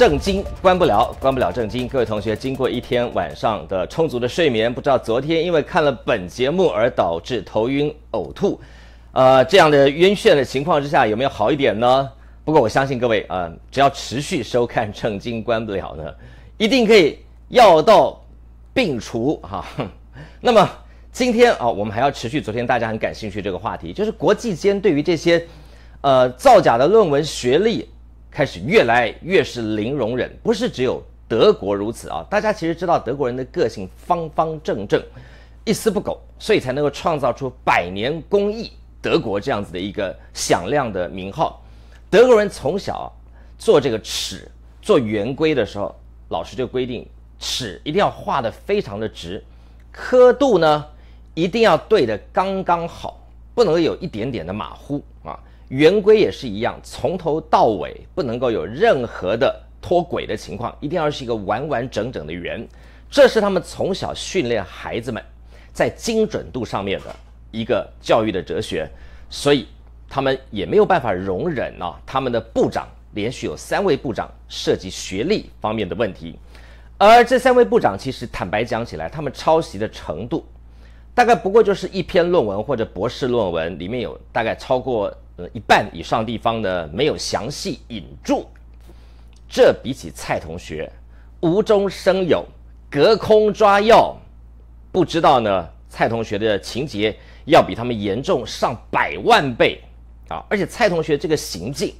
正经关不了，关不了正经。各位同学，经过一天晚上的充足的睡眠，不知道昨天因为看了本节目而导致头晕呕吐，呃，这样的晕眩的情况之下有没有好一点呢？不过我相信各位呃，只要持续收看正经关不了呢，一定可以药到病除哈。那么今天啊，我们还要持续昨天大家很感兴趣这个话题，就是国际间对于这些，呃，造假的论文学历。开始越来越是零容忍，不是只有德国如此啊！大家其实知道德国人的个性方方正正，一丝不苟，所以才能够创造出百年工艺德国这样子的一个响亮的名号。德国人从小做这个尺、做圆规的时候，老师就规定尺一定要画的非常的直，刻度呢一定要对的刚刚好，不能有一点点的马虎。圆规也是一样，从头到尾不能够有任何的脱轨的情况，一定要是一个完完整整的圆。这是他们从小训练孩子们在精准度上面的一个教育的哲学，所以他们也没有办法容忍啊，他们的部长连续有三位部长涉及学历方面的问题，而这三位部长其实坦白讲起来，他们抄袭的程度大概不过就是一篇论文或者博士论文里面有大概超过。一半以上地方呢没有详细引注，这比起蔡同学无中生有、隔空抓药，不知道呢？蔡同学的情节要比他们严重上百万倍啊！而且蔡同学这个行径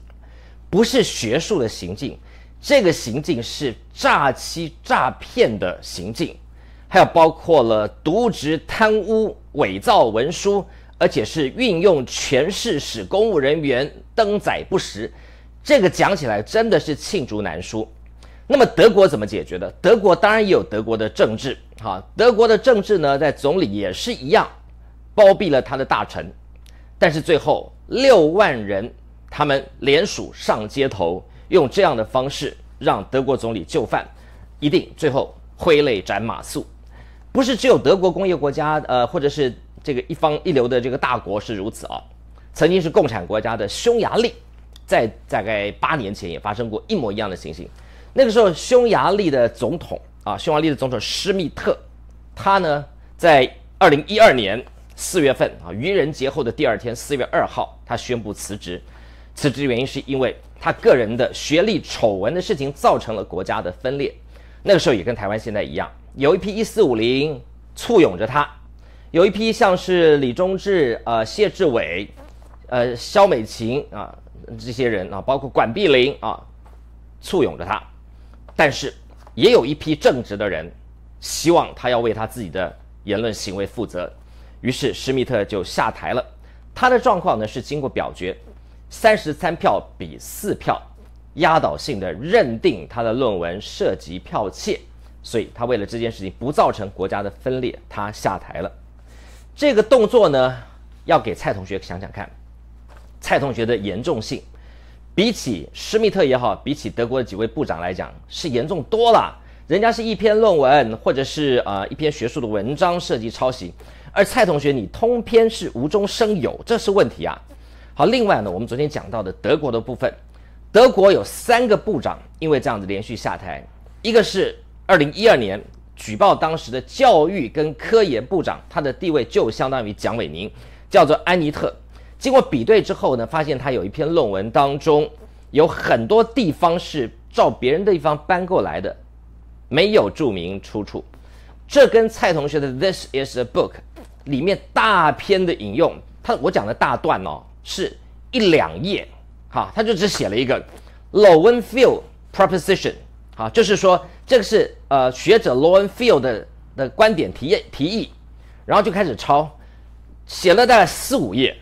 不是学术的行径，这个行径是诈欺诈骗的行径，还有包括了渎职、贪污、伪造文书。而且是运用权势使公务人员登载不实，这个讲起来真的是罄竹难书。那么德国怎么解决的？德国当然也有德国的政治，哈，德国的政治呢，在总理也是一样，包庇了他的大臣，但是最后六万人他们联署上街头，用这样的方式让德国总理就范，一定最后挥泪斩马谡。不是只有德国工业国家，呃，或者是。这个一方一流的这个大国是如此啊，曾经是共产国家的匈牙利，在大概八年前也发生过一模一样的情形。那个时候，匈牙利的总统啊，匈牙利的总统施密特，他呢在二零一二年四月份啊，愚人节后的第二天，四月二号，他宣布辞职。辞职原因是因为他个人的学历丑闻的事情造成了国家的分裂。那个时候也跟台湾现在一样，有一批一四五零簇拥着他。有一批像是李宗志、呃谢志伟、呃肖美琴啊这些人啊，包括管碧玲啊，簇拥着他。但是也有一批正直的人，希望他要为他自己的言论行为负责。于是施密特就下台了。他的状况呢是经过表决，三十三票比四票，压倒性的认定他的论文涉及剽窃，所以他为了这件事情不造成国家的分裂，他下台了。这个动作呢，要给蔡同学想想看，蔡同学的严重性，比起施密特也好，比起德国的几位部长来讲，是严重多了。人家是一篇论文或者是啊一篇学术的文章涉及抄袭，而蔡同学你通篇是无中生有，这是问题啊。好，另外呢，我们昨天讲到的德国的部分，德国有三个部长因为这样子连续下台，一个是二零一二年。举报当时的教育跟科研部长，他的地位就相当于蒋伟宁，叫做安妮特。经过比对之后呢，发现他有一篇论文当中有很多地方是照别人的地方搬过来的，没有注明出处。这跟蔡同学的《This is a book》里面大篇的引用，他我讲的大段哦，是一两页，哈，他就只写了一个 Lowenfield proposition，好，就是说这个是。呃，学者 Loren Field 的的观点提提议，然后就开始抄，写了大概四五页，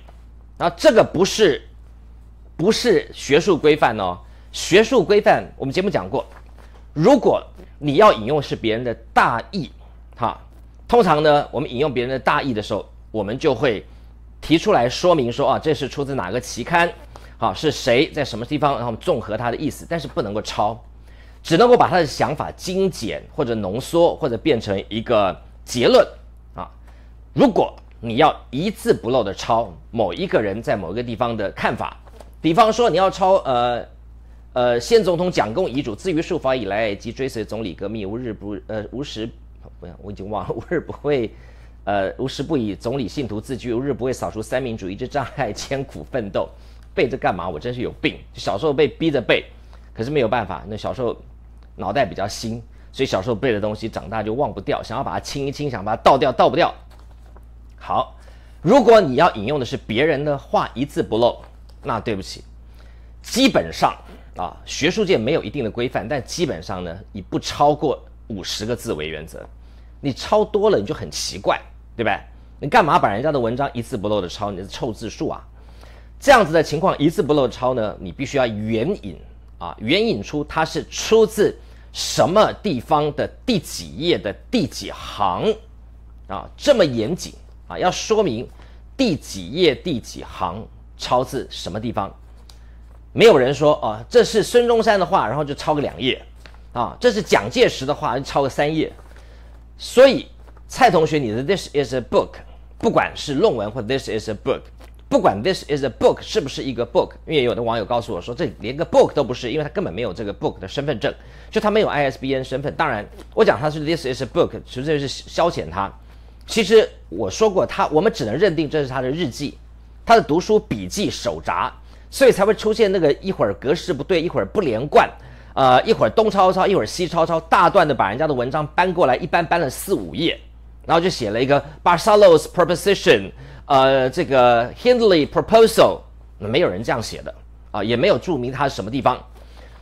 然后这个不是，不是学术规范哦。学术规范我们节目讲过，如果你要引用是别人的大意，哈，通常呢，我们引用别人的大意的时候，我们就会提出来说明说啊，这是出自哪个期刊，好是谁在什么地方，然后综合他的意思，但是不能够抄。只能够把他的想法精简或者浓缩，或者变成一个结论啊！如果你要一字不漏的抄某一个人在某一个地方的看法，比方说你要抄呃呃现总统蒋公遗嘱，自于受法以来，即追随总理革命，无日不呃无时不要我已经忘了无日不会呃无时不以总理信徒自居，无日不会扫除三民主义之障碍，艰苦奋斗。背着干嘛？我真是有病！小时候被逼着背，可是没有办法，那小时候。脑袋比较新，所以小时候背的东西，长大就忘不掉。想要把它清一清，想把它倒掉，倒不掉。好，如果你要引用的是别人的话，一字不漏，那对不起，基本上啊，学术界没有一定的规范，但基本上呢，以不超过五十个字为原则。你抄多了，你就很奇怪，对吧？你干嘛把人家的文章一字不漏的抄？你的臭字数啊！这样子的情况，一字不漏抄呢，你必须要援引啊，援引出它是出自。什么地方的第几页的第几行，啊，这么严谨啊，要说明第几页第几行抄自什么地方，没有人说啊，这是孙中山的话，然后就抄个两页，啊，这是蒋介石的话，抄个三页。所以，蔡同学，你的 This is a book，不管是论文或 This is a book。不管 this is a book 是不是一个 book，因为有的网友告诉我说这连个 book 都不是，因为他根本没有这个 book 的身份证，就他没有 ISBN 身份。当然，我讲他是 this is a book，纯粹是消遣他。其实我说过，他，我们只能认定这是他的日记，他的读书笔记手札，所以才会出现那个一会儿格式不对，一会儿不连贯，呃，一会儿东抄抄，一会儿西抄抄，大段的把人家的文章搬过来，一般搬了四五页，然后就写了一个 Barcelos Proposition。呃，这个 Hindley proposal 没有人这样写的啊，也没有注明它是什么地方，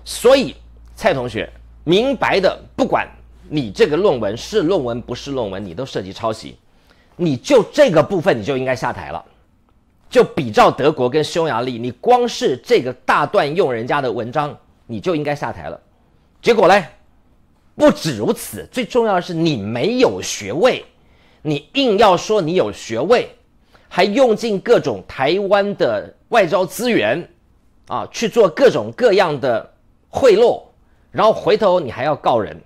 所以蔡同学明白的，不管你这个论文是论文不是论文，你都涉及抄袭，你就这个部分你就应该下台了。就比照德国跟匈牙利，你光是这个大段用人家的文章，你就应该下台了。结果嘞，不止如此，最重要的是你没有学位，你硬要说你有学位。还用尽各种台湾的外招资源，啊，去做各种各样的贿赂，然后回头你还要告人，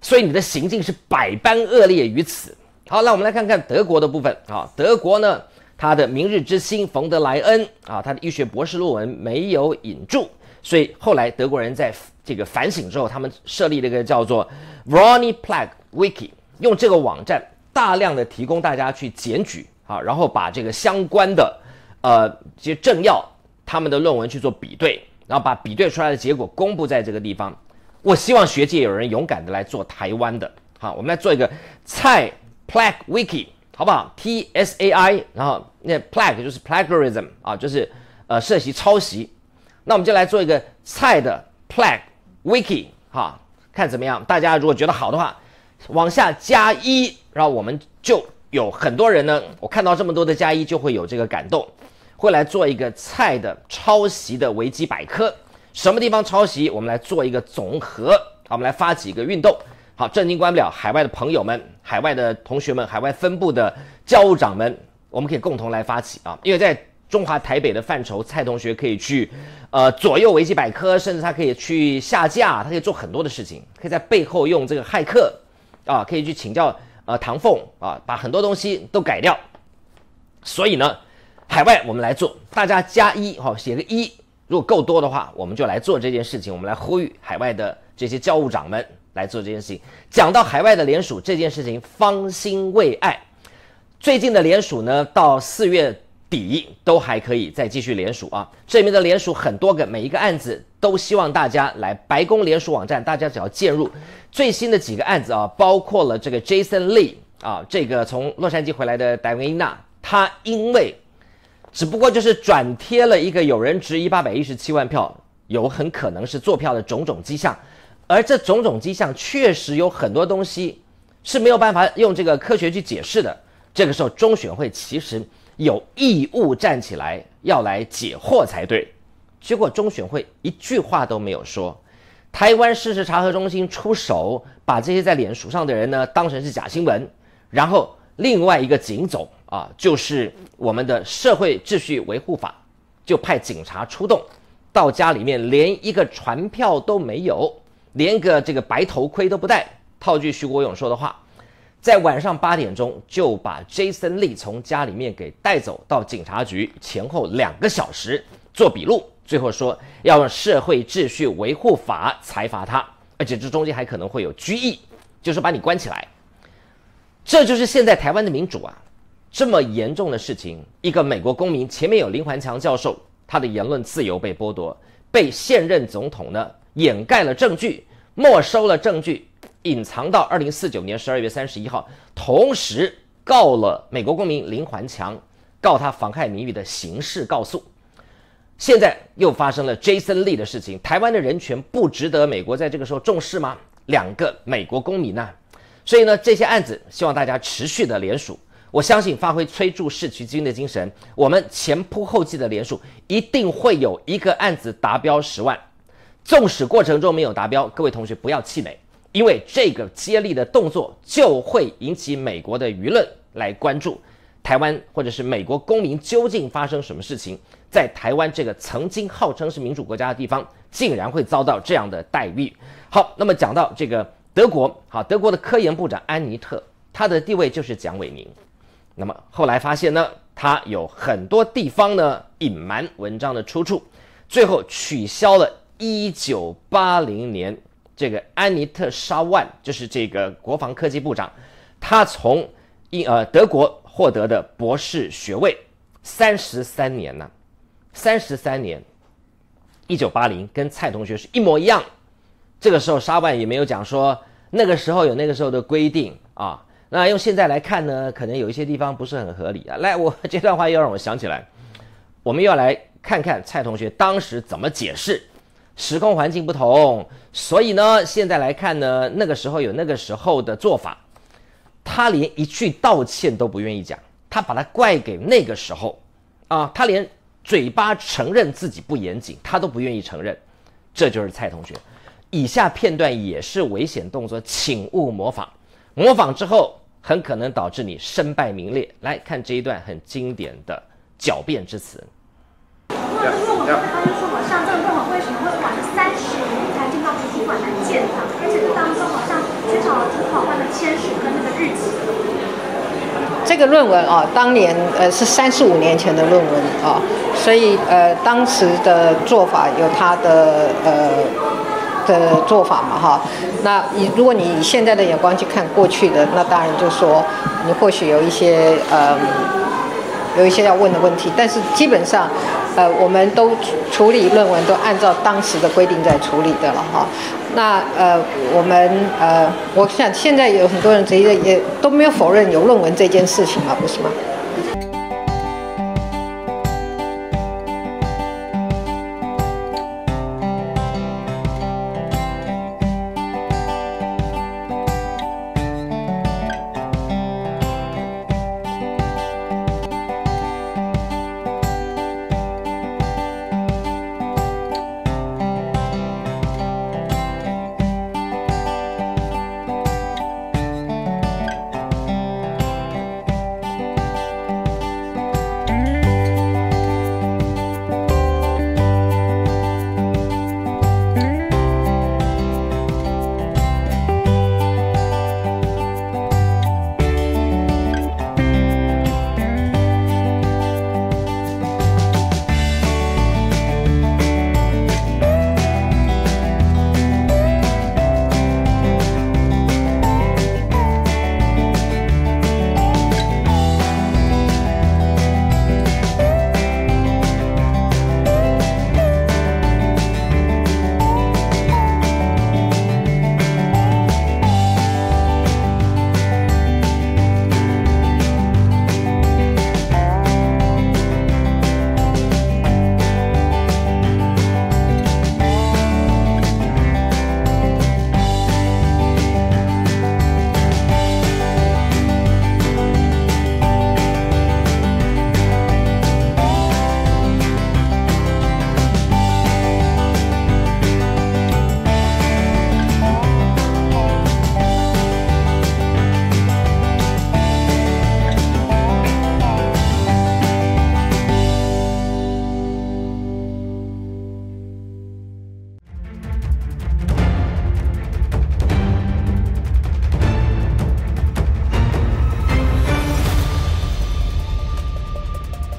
所以你的行径是百般恶劣于此。好，那我们来看看德国的部分啊。德国呢，他的明日之星冯德莱恩啊，他的医学博士论文没有引注，所以后来德国人在这个反省之后，他们设立了一个叫做 r o n n i Plag Wiki，用这个网站大量的提供大家去检举。啊，然后把这个相关的，呃，这些政要他们的论文去做比对，然后把比对出来的结果公布在这个地方。我希望学界有人勇敢的来做台湾的，好，我们来做一个蔡 Plag Wiki，好不好？T S A I，然后那 Plag 就是 Plagiarism 啊，就是呃涉嫌抄袭。那我们就来做一个蔡的 Plag Wiki，哈，看怎么样？大家如果觉得好的话，往下加一，然后我们就。有很多人呢，我看到这么多的加一，就会有这个感动，会来做一个菜的抄袭的维基百科，什么地方抄袭？我们来做一个总和，好，我们来发起一个运动，好，震惊关不了，海外的朋友们，海外的同学们，海外分部的教务长们，我们可以共同来发起啊，因为在中华台北的范畴，蔡同学可以去，呃，左右维基百科，甚至他可以去下架，他可以做很多的事情，可以在背后用这个骇客，啊，可以去请教。啊，唐凤啊，把很多东西都改掉，所以呢，海外我们来做，大家加一哈，写个一，如果够多的话，我们就来做这件事情。我们来呼吁海外的这些教务长们来做这件事情。讲到海外的联署这件事情，方兴未艾。最近的联署呢，到四月。底都还可以再继续联署啊！这里面的联署很多个，每一个案子都希望大家来白宫联署网站。大家只要进入最新的几个案子啊，包括了这个 Jason Lee 啊，这个从洛杉矶回来的戴维娜，纳，他因为只不过就是转贴了一个有人值一八百一十七万票，有很可能是坐票的种种迹象，而这种种迹象确实有很多东西是没有办法用这个科学去解释的。这个时候，中选会其实。有义务站起来要来解惑才对，结果中选会一句话都没有说，台湾事实查核中心出手把这些在脸书上的人呢当成是假新闻，然后另外一个警总啊就是我们的社会秩序维护法就派警察出动，到家里面连一个传票都没有，连个这个白头盔都不戴，套句徐国勇说的话。在晚上八点钟就把 Jason Lee 从家里面给带走到警察局，前后两个小时做笔录，最后说要用社会秩序维护法才罚他，而且这中间还可能会有拘役，就是把你关起来。这就是现在台湾的民主啊，这么严重的事情，一个美国公民，前面有林环强教授，他的言论自由被剥夺，被现任总统呢掩盖了证据，没收了证据。隐藏到二零四九年十二月三十一号，同时告了美国公民林环强，告他妨害名誉的刑事告诉。现在又发生了 Jason Lee 的事情，台湾的人权不值得美国在这个时候重视吗？两个美国公民呢？所以呢，这些案子希望大家持续的联署。我相信，发挥催促士气军的精神，我们前仆后继的联署，一定会有一个案子达标十万。纵使过程中没有达标，各位同学不要气馁。因为这个接力的动作就会引起美国的舆论来关注，台湾或者是美国公民究竟发生什么事情，在台湾这个曾经号称是民主国家的地方，竟然会遭到这样的待遇。好，那么讲到这个德国，好，德国的科研部长安妮特，他的地位就是蒋伟明。那么后来发现呢，他有很多地方呢隐瞒文章的出处，最后取消了1980年。这个安妮特·沙万就是这个国防科技部长，他从英呃德国获得的博士学位，三十三年呢三十三年，一九八零，跟蔡同学是一模一样。这个时候沙万也没有讲说那个时候有那个时候的规定啊。那用现在来看呢，可能有一些地方不是很合理啊。来，我 这段话又让我想起来，我们要来看看蔡同学当时怎么解释。时空环境不同，所以呢，现在来看呢，那个时候有那个时候的做法，他连一句道歉都不愿意讲，他把他怪给那个时候，啊，他连嘴巴承认自己不严谨，他都不愿意承认，这就是蔡同学。以下片段也是危险动作，请勿模仿，模仿之后很可能导致你身败名裂。来看这一段很经典的狡辩之词。而且当中好像缺少了主考官的签署跟那个日期。这个论文啊，当年呃是三十五年前的论文啊，所以呃当时的做法有他的呃的做法嘛哈。那你如果你以现在的眼光去看过去的，那当然就说你或许有一些呃有一些要问的问题，但是基本上。呃，我们都处理论文都按照当时的规定在处理的了哈。那呃，我们呃，我想现在有很多人接也都没有否认有论文这件事情嘛，不是吗？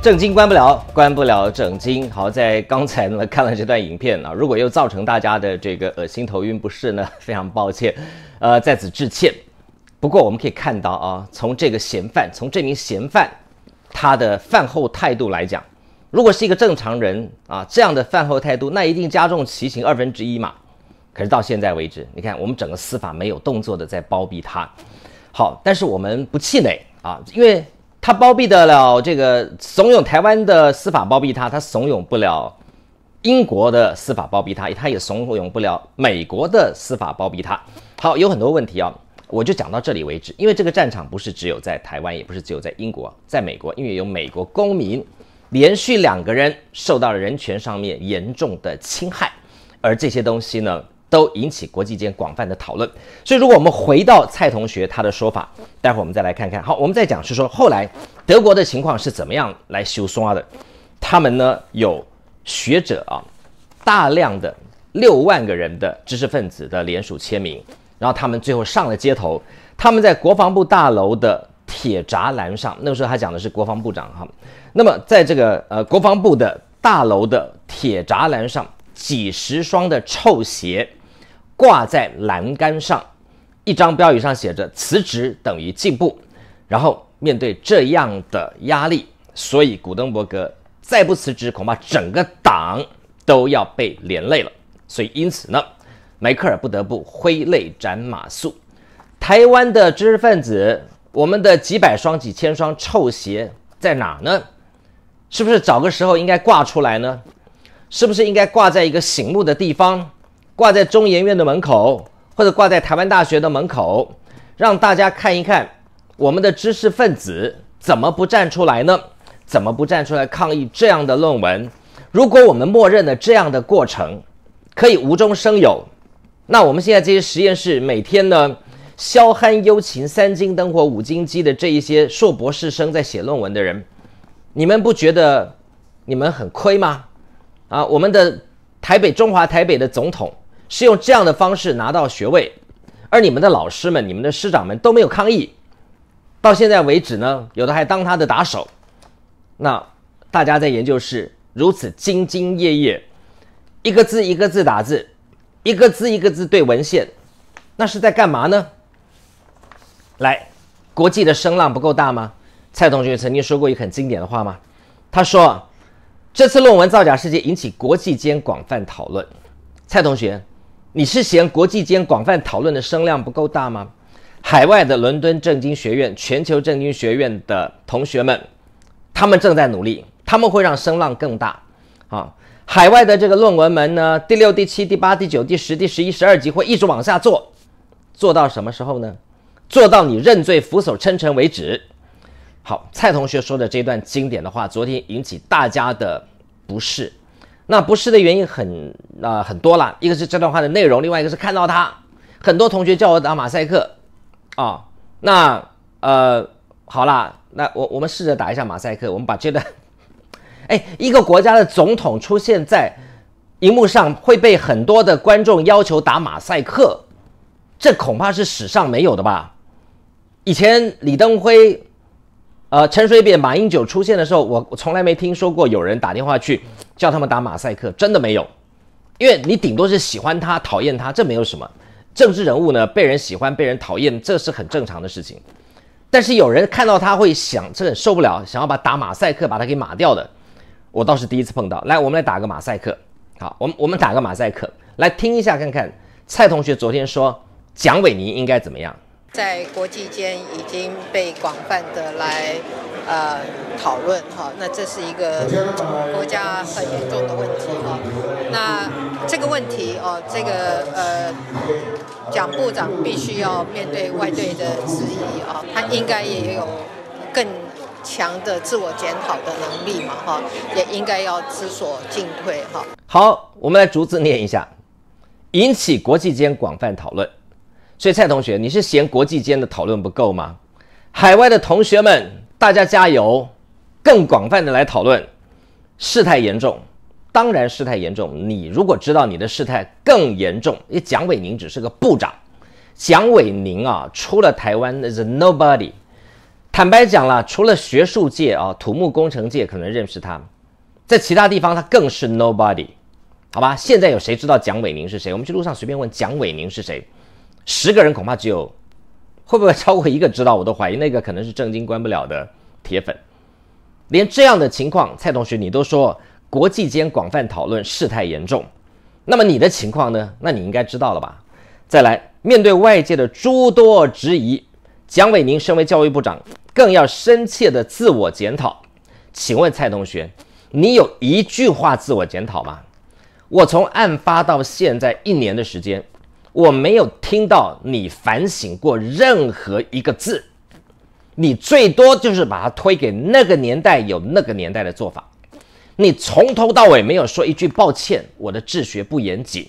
正经关不了，关不了整经。好在刚才呢看了这段影片啊，如果又造成大家的这个恶心、头晕不适呢，非常抱歉，呃，在此致歉。不过我们可以看到啊，从这个嫌犯，从这名嫌犯他的饭后态度来讲，如果是一个正常人啊，这样的饭后态度，那一定加重骑刑二分之一嘛。可是到现在为止，你看我们整个司法没有动作的在包庇他。好，但是我们不气馁啊，因为。他包庇得了这个怂恿台湾的司法包庇他，他怂恿不了英国的司法包庇他，他也怂恿不了美国的司法包庇他。好，有很多问题啊，我就讲到这里为止。因为这个战场不是只有在台湾，也不是只有在英国，在美国，因为有美国公民连续两个人受到了人权上面严重的侵害，而这些东西呢。都引起国际间广泛的讨论，所以如果我们回到蔡同学他的说法，待会我们再来看看。好，我们再讲是说后来德国的情况是怎么样来修双的，他们呢有学者啊，大量的六万个人的知识分子的联署签名，然后他们最后上了街头，他们在国防部大楼的铁栅栏上，那个时候他讲的是国防部长哈，那么在这个呃国防部的大楼的铁栅栏上，几十双的臭鞋。挂在栏杆上，一张标语上写着“辞职等于进步”。然后面对这样的压力，所以古登伯格再不辞职，恐怕整个党都要被连累了。所以因此呢，梅克尔不得不挥泪斩马谡。台湾的知识分子，我们的几百双、几千双臭鞋在哪呢？是不是找个时候应该挂出来呢？是不是应该挂在一个醒目的地方？挂在中研院的门口，或者挂在台湾大学的门口，让大家看一看我们的知识分子怎么不站出来呢？怎么不站出来抗议这样的论文？如果我们默认了这样的过程，可以无中生有，那我们现在这些实验室每天呢，消酣幽情三更灯火五更鸡的这一些硕博士生在写论文的人，你们不觉得你们很亏吗？啊，我们的台北中华台北的总统。是用这样的方式拿到学位，而你们的老师们、你们的师长们都没有抗议，到现在为止呢，有的还当他的打手。那大家在研究室如此兢兢业业，一个字一个字打字，一个字一个字对文献，那是在干嘛呢？来，国际的声浪不够大吗？蔡同学曾经说过一个很经典的话吗？他说啊，这次论文造假事件引起国际间广泛讨论。蔡同学。你是嫌国际间广泛讨论的声量不够大吗？海外的伦敦政经学院、全球政经学院的同学们，他们正在努力，他们会让声浪更大啊！海外的这个论文们呢，第六、第七、第八、第九、第十、第十一、十二级会一直往下做，做到什么时候呢？做到你认罪、俯首称臣为止。好，蔡同学说的这段经典的话，昨天引起大家的不适。那不是的原因很啊很多了，一个是这段话的内容，另外一个是看到他很多同学叫我打马赛克啊，那呃好啦，那我我们试着打一下马赛克，我们把这段，哎，一个国家的总统出现在，荧幕上会被很多的观众要求打马赛克，这恐怕是史上没有的吧？以前李登辉。呃，陈水扁、马英九出现的时候，我我从来没听说过有人打电话去叫他们打马赛克，真的没有，因为你顶多是喜欢他、讨厌他，这没有什么。政治人物呢，被人喜欢、被人讨厌，这是很正常的事情。但是有人看到他会想，这受不了，想要把打马赛克把他给马掉的，我倒是第一次碰到。来，我们来打个马赛克，好，我们我们打个马赛克，来听一下看看。蔡同学昨天说，蒋伟尼应该怎么样？在国际间已经被广泛的来呃讨论哈，那这是一个国家很严重的问题哈。那这个问题哦，这个呃蒋部长必须要面对外对的质疑啊，他应该也有更强的自我检讨的能力嘛哈，也应该要知所进退哈。好，我们来逐字念一下，引起国际间广泛讨论。所以蔡同学，你是嫌国际间的讨论不够吗？海外的同学们，大家加油，更广泛的来讨论。事态严重，当然事态严重。你如果知道你的事态更严重，因为蒋伟宁只是个部长，蒋伟宁啊，出了台湾那是 nobody。坦白讲了，除了学术界啊，土木工程界可能认识他，在其他地方他更是 nobody。好吧，现在有谁知道蒋伟宁是谁？我们去路上随便问，蒋伟宁是谁？十个人恐怕只有会不会超过一个知道，我都怀疑那个可能是正经关不了的铁粉。连这样的情况，蔡同学你都说国际间广泛讨论，事态严重。那么你的情况呢？那你应该知道了吧？再来，面对外界的诸多质疑，蒋伟宁身为教育部长，更要深切的自我检讨。请问蔡同学，你有一句话自我检讨吗？我从案发到现在一年的时间。我没有听到你反省过任何一个字，你最多就是把它推给那个年代有那个年代的做法。你从头到尾没有说一句抱歉，我的治学不严谨，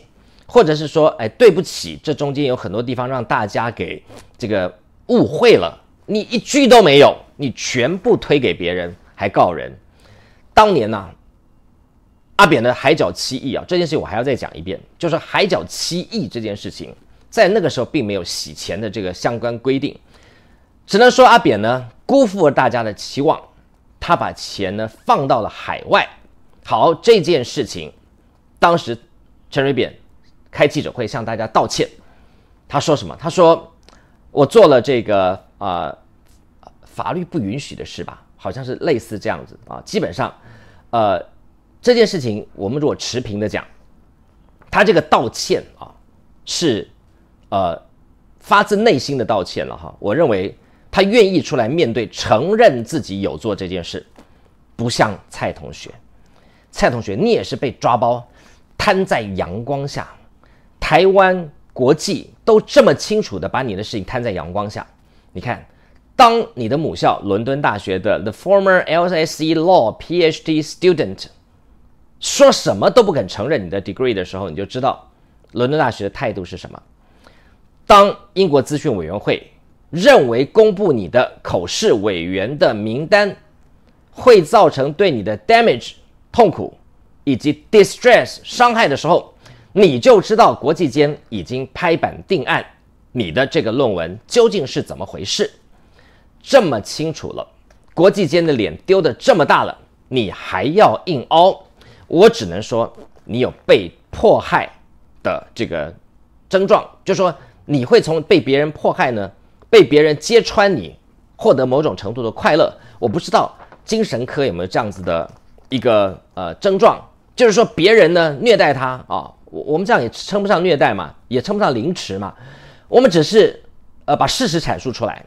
或者是说，哎，对不起，这中间有很多地方让大家给这个误会了。你一句都没有，你全部推给别人，还告人。当年呢？阿扁的海角七亿啊，这件事情我还要再讲一遍。就是海角七亿这件事情，在那个时候并没有洗钱的这个相关规定，只能说阿扁呢辜负了大家的期望，他把钱呢放到了海外。好，这件事情当时陈水扁开记者会向大家道歉，他说什么？他说我做了这个啊法律不允许的事吧，好像是类似这样子啊。基本上，呃。这件事情，我们如果持平的讲，他这个道歉啊，是呃发自内心的道歉了哈。我认为他愿意出来面对，承认自己有做这件事，不像蔡同学。蔡同学，你也是被抓包，摊在阳光下。台湾国际都这么清楚的把你的事情摊在阳光下。你看，当你的母校伦敦大学的 the former LSE Law PhD student。说什么都不肯承认你的 degree 的时候，你就知道伦敦大学的态度是什么。当英国资讯委员会认为公布你的口试委员的名单会造成对你的 damage、痛苦以及 distress 伤害的时候，你就知道国际间已经拍板定案你的这个论文究竟是怎么回事。这么清楚了，国际间的脸丢的这么大了，你还要硬凹？我只能说，你有被迫害的这个症状，就说你会从被别人迫害呢，被别人揭穿你，获得某种程度的快乐。我不知道精神科有没有这样子的一个呃症状，就是说别人呢虐待他啊，我我们这样也称不上虐待嘛，也称不上凌迟嘛，我们只是呃把事实阐述出来。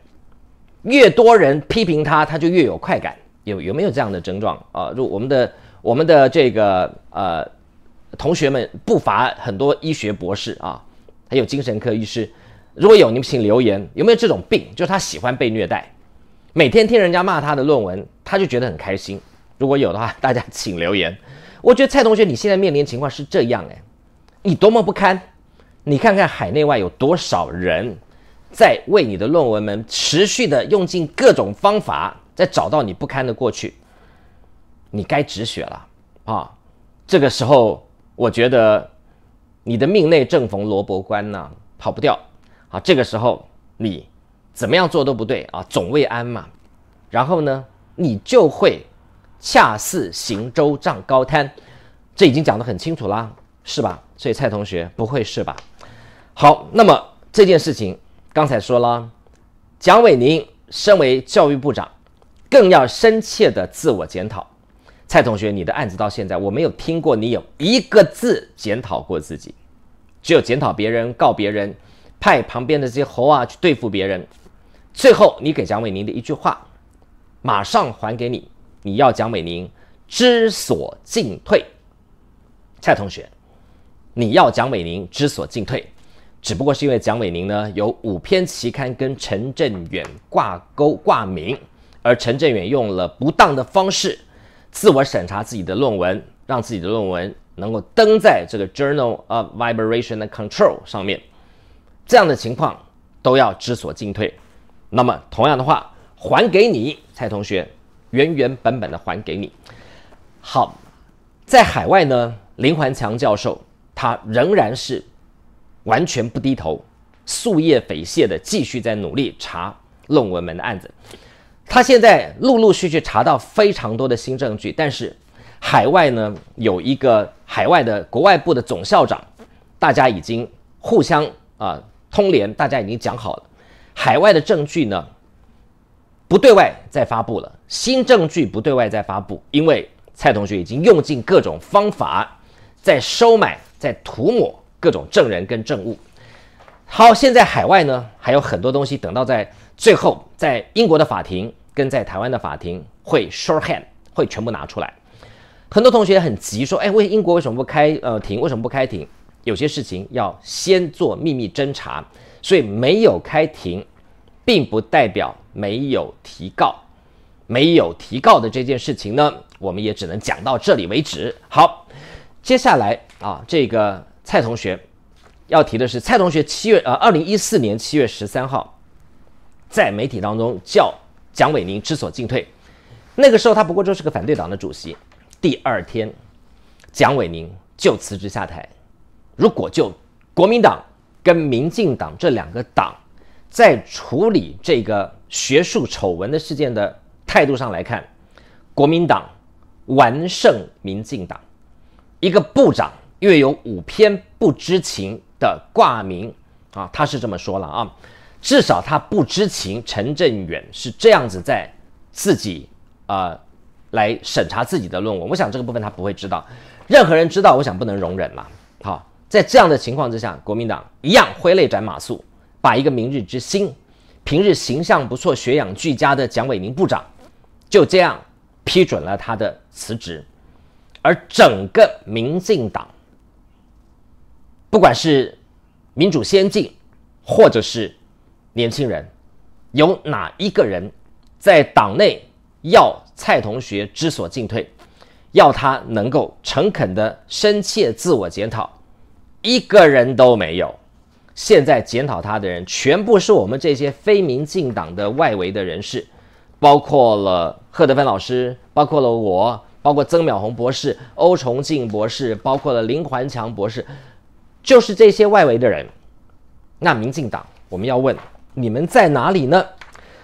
越多人批评他，他就越有快感，有有没有这样的症状啊？就我们的。我们的这个呃，同学们不乏很多医学博士啊，还有精神科医师。如果有，你们请留言，有没有这种病？就是他喜欢被虐待，每天听人家骂他的论文，他就觉得很开心。如果有的话，大家请留言。我觉得蔡同学，你现在面临的情况是这样哎，你多么不堪！你看看海内外有多少人在为你的论文们持续的用尽各种方法，在找到你不堪的过去。你该止血了啊！这个时候，我觉得你的命内正逢罗伯关呢，跑不掉啊！这个时候你怎么样做都不对啊，总未安嘛。然后呢，你就会恰似行舟涨高滩，这已经讲得很清楚啦，是吧？所以蔡同学不会是吧？好，那么这件事情刚才说了，蒋伟宁身为教育部长，更要深切的自我检讨。蔡同学，你的案子到现在我没有听过你有一个字检讨过自己，只有检讨别人、告别人、派旁边的这些猴啊去对付别人。最后，你给蒋伟宁的一句话，马上还给你。你要蒋伟宁知所进退，蔡同学，你要蒋伟宁知所进退，只不过是因为蒋伟宁呢有五篇期刊跟陈振远挂钩挂名，而陈振远用了不当的方式。自我审查自己的论文，让自己的论文能够登在这个 Journal of Vibration and Control 上面，这样的情况都要知所进退。那么，同样的话还给你，蔡同学，原原本本的还给你。好，在海外呢，林环强教授他仍然是完全不低头，夙夜匪懈的继续在努力查论文门的案子。他现在陆陆续续查到非常多的新证据，但是海外呢有一个海外的国外部的总校长，大家已经互相啊通联，大家已经讲好了，海外的证据呢不对外再发布了，新证据不对外再发布，因为蔡同学已经用尽各种方法在收买、在涂抹各种证人跟证物。好，现在海外呢还有很多东西，等到在最后，在英国的法庭跟在台湾的法庭会 s h o t hand，会全部拿出来。很多同学很急，说：“哎，为英国为什么不开呃庭？为什么不开庭？有些事情要先做秘密侦查，所以没有开庭，并不代表没有提告。没有提告的这件事情呢，我们也只能讲到这里为止。好，接下来啊，这个蔡同学。”要提的是，蔡同学七月呃，二零一四年七月十三号，在媒体当中叫蒋伟宁之所进退，那个时候他不过就是个反对党的主席。第二天，蒋伟宁就辞职下台。如果就国民党跟民进党这两个党在处理这个学术丑闻的事件的态度上来看，国民党完胜民进党。一个部长越有五篇不知情。的挂名啊，他是这么说了啊，至少他不知情。陈振远是这样子在自己呃来审查自己的论文，我想这个部分他不会知道。任何人知道，我想不能容忍了。好，在这样的情况之下，国民党一样挥泪斩马谡，把一个明日之星，平日形象不错、学养俱佳的蒋伟宁部长，就这样批准了他的辞职。而整个民进党。不管是民主先进，或者是年轻人，有哪一个人在党内要蔡同学之所进退，要他能够诚恳的深切自我检讨，一个人都没有。现在检讨他的人，全部是我们这些非民进党的外围的人士，包括了贺德芬老师，包括了我，包括曾淼红博士、欧崇进博士，包括了林环强博士。就是这些外围的人，那民进党，我们要问你们在哪里呢？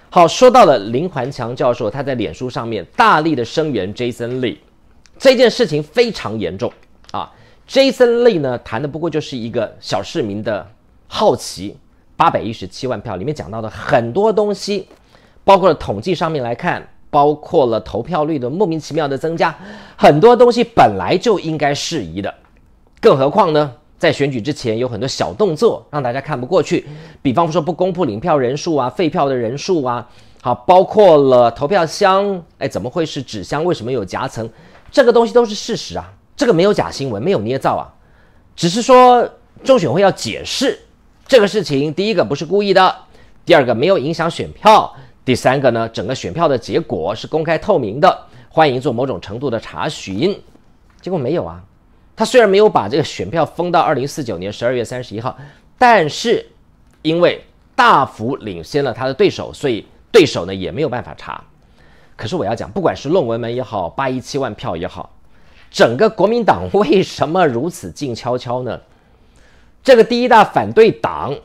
好，说到了林环强教授，他在脸书上面大力的声援 Jason Lee，这件事情非常严重啊。Jason Lee 呢，谈的不过就是一个小市民的好奇，八百一十七万票里面讲到的很多东西，包括了统计上面来看，包括了投票率的莫名其妙的增加，很多东西本来就应该适宜的，更何况呢？在选举之前有很多小动作，让大家看不过去。比方说，不公布领票人数啊，废票的人数啊，好，包括了投票箱，哎，怎么会是纸箱？为什么有夹层？这个东西都是事实啊，这个没有假新闻，没有捏造啊，只是说中选会要解释这个事情。第一个不是故意的，第二个没有影响选票，第三个呢，整个选票的结果是公开透明的，欢迎做某种程度的查询。结果没有啊。他虽然没有把这个选票封到二零四九年十二月三十一号，但是因为大幅领先了他的对手，所以对手呢也没有办法查。可是我要讲，不管是论文门也好，八一七万票也好，整个国民党为什么如此静悄悄呢？这个第一大反对党，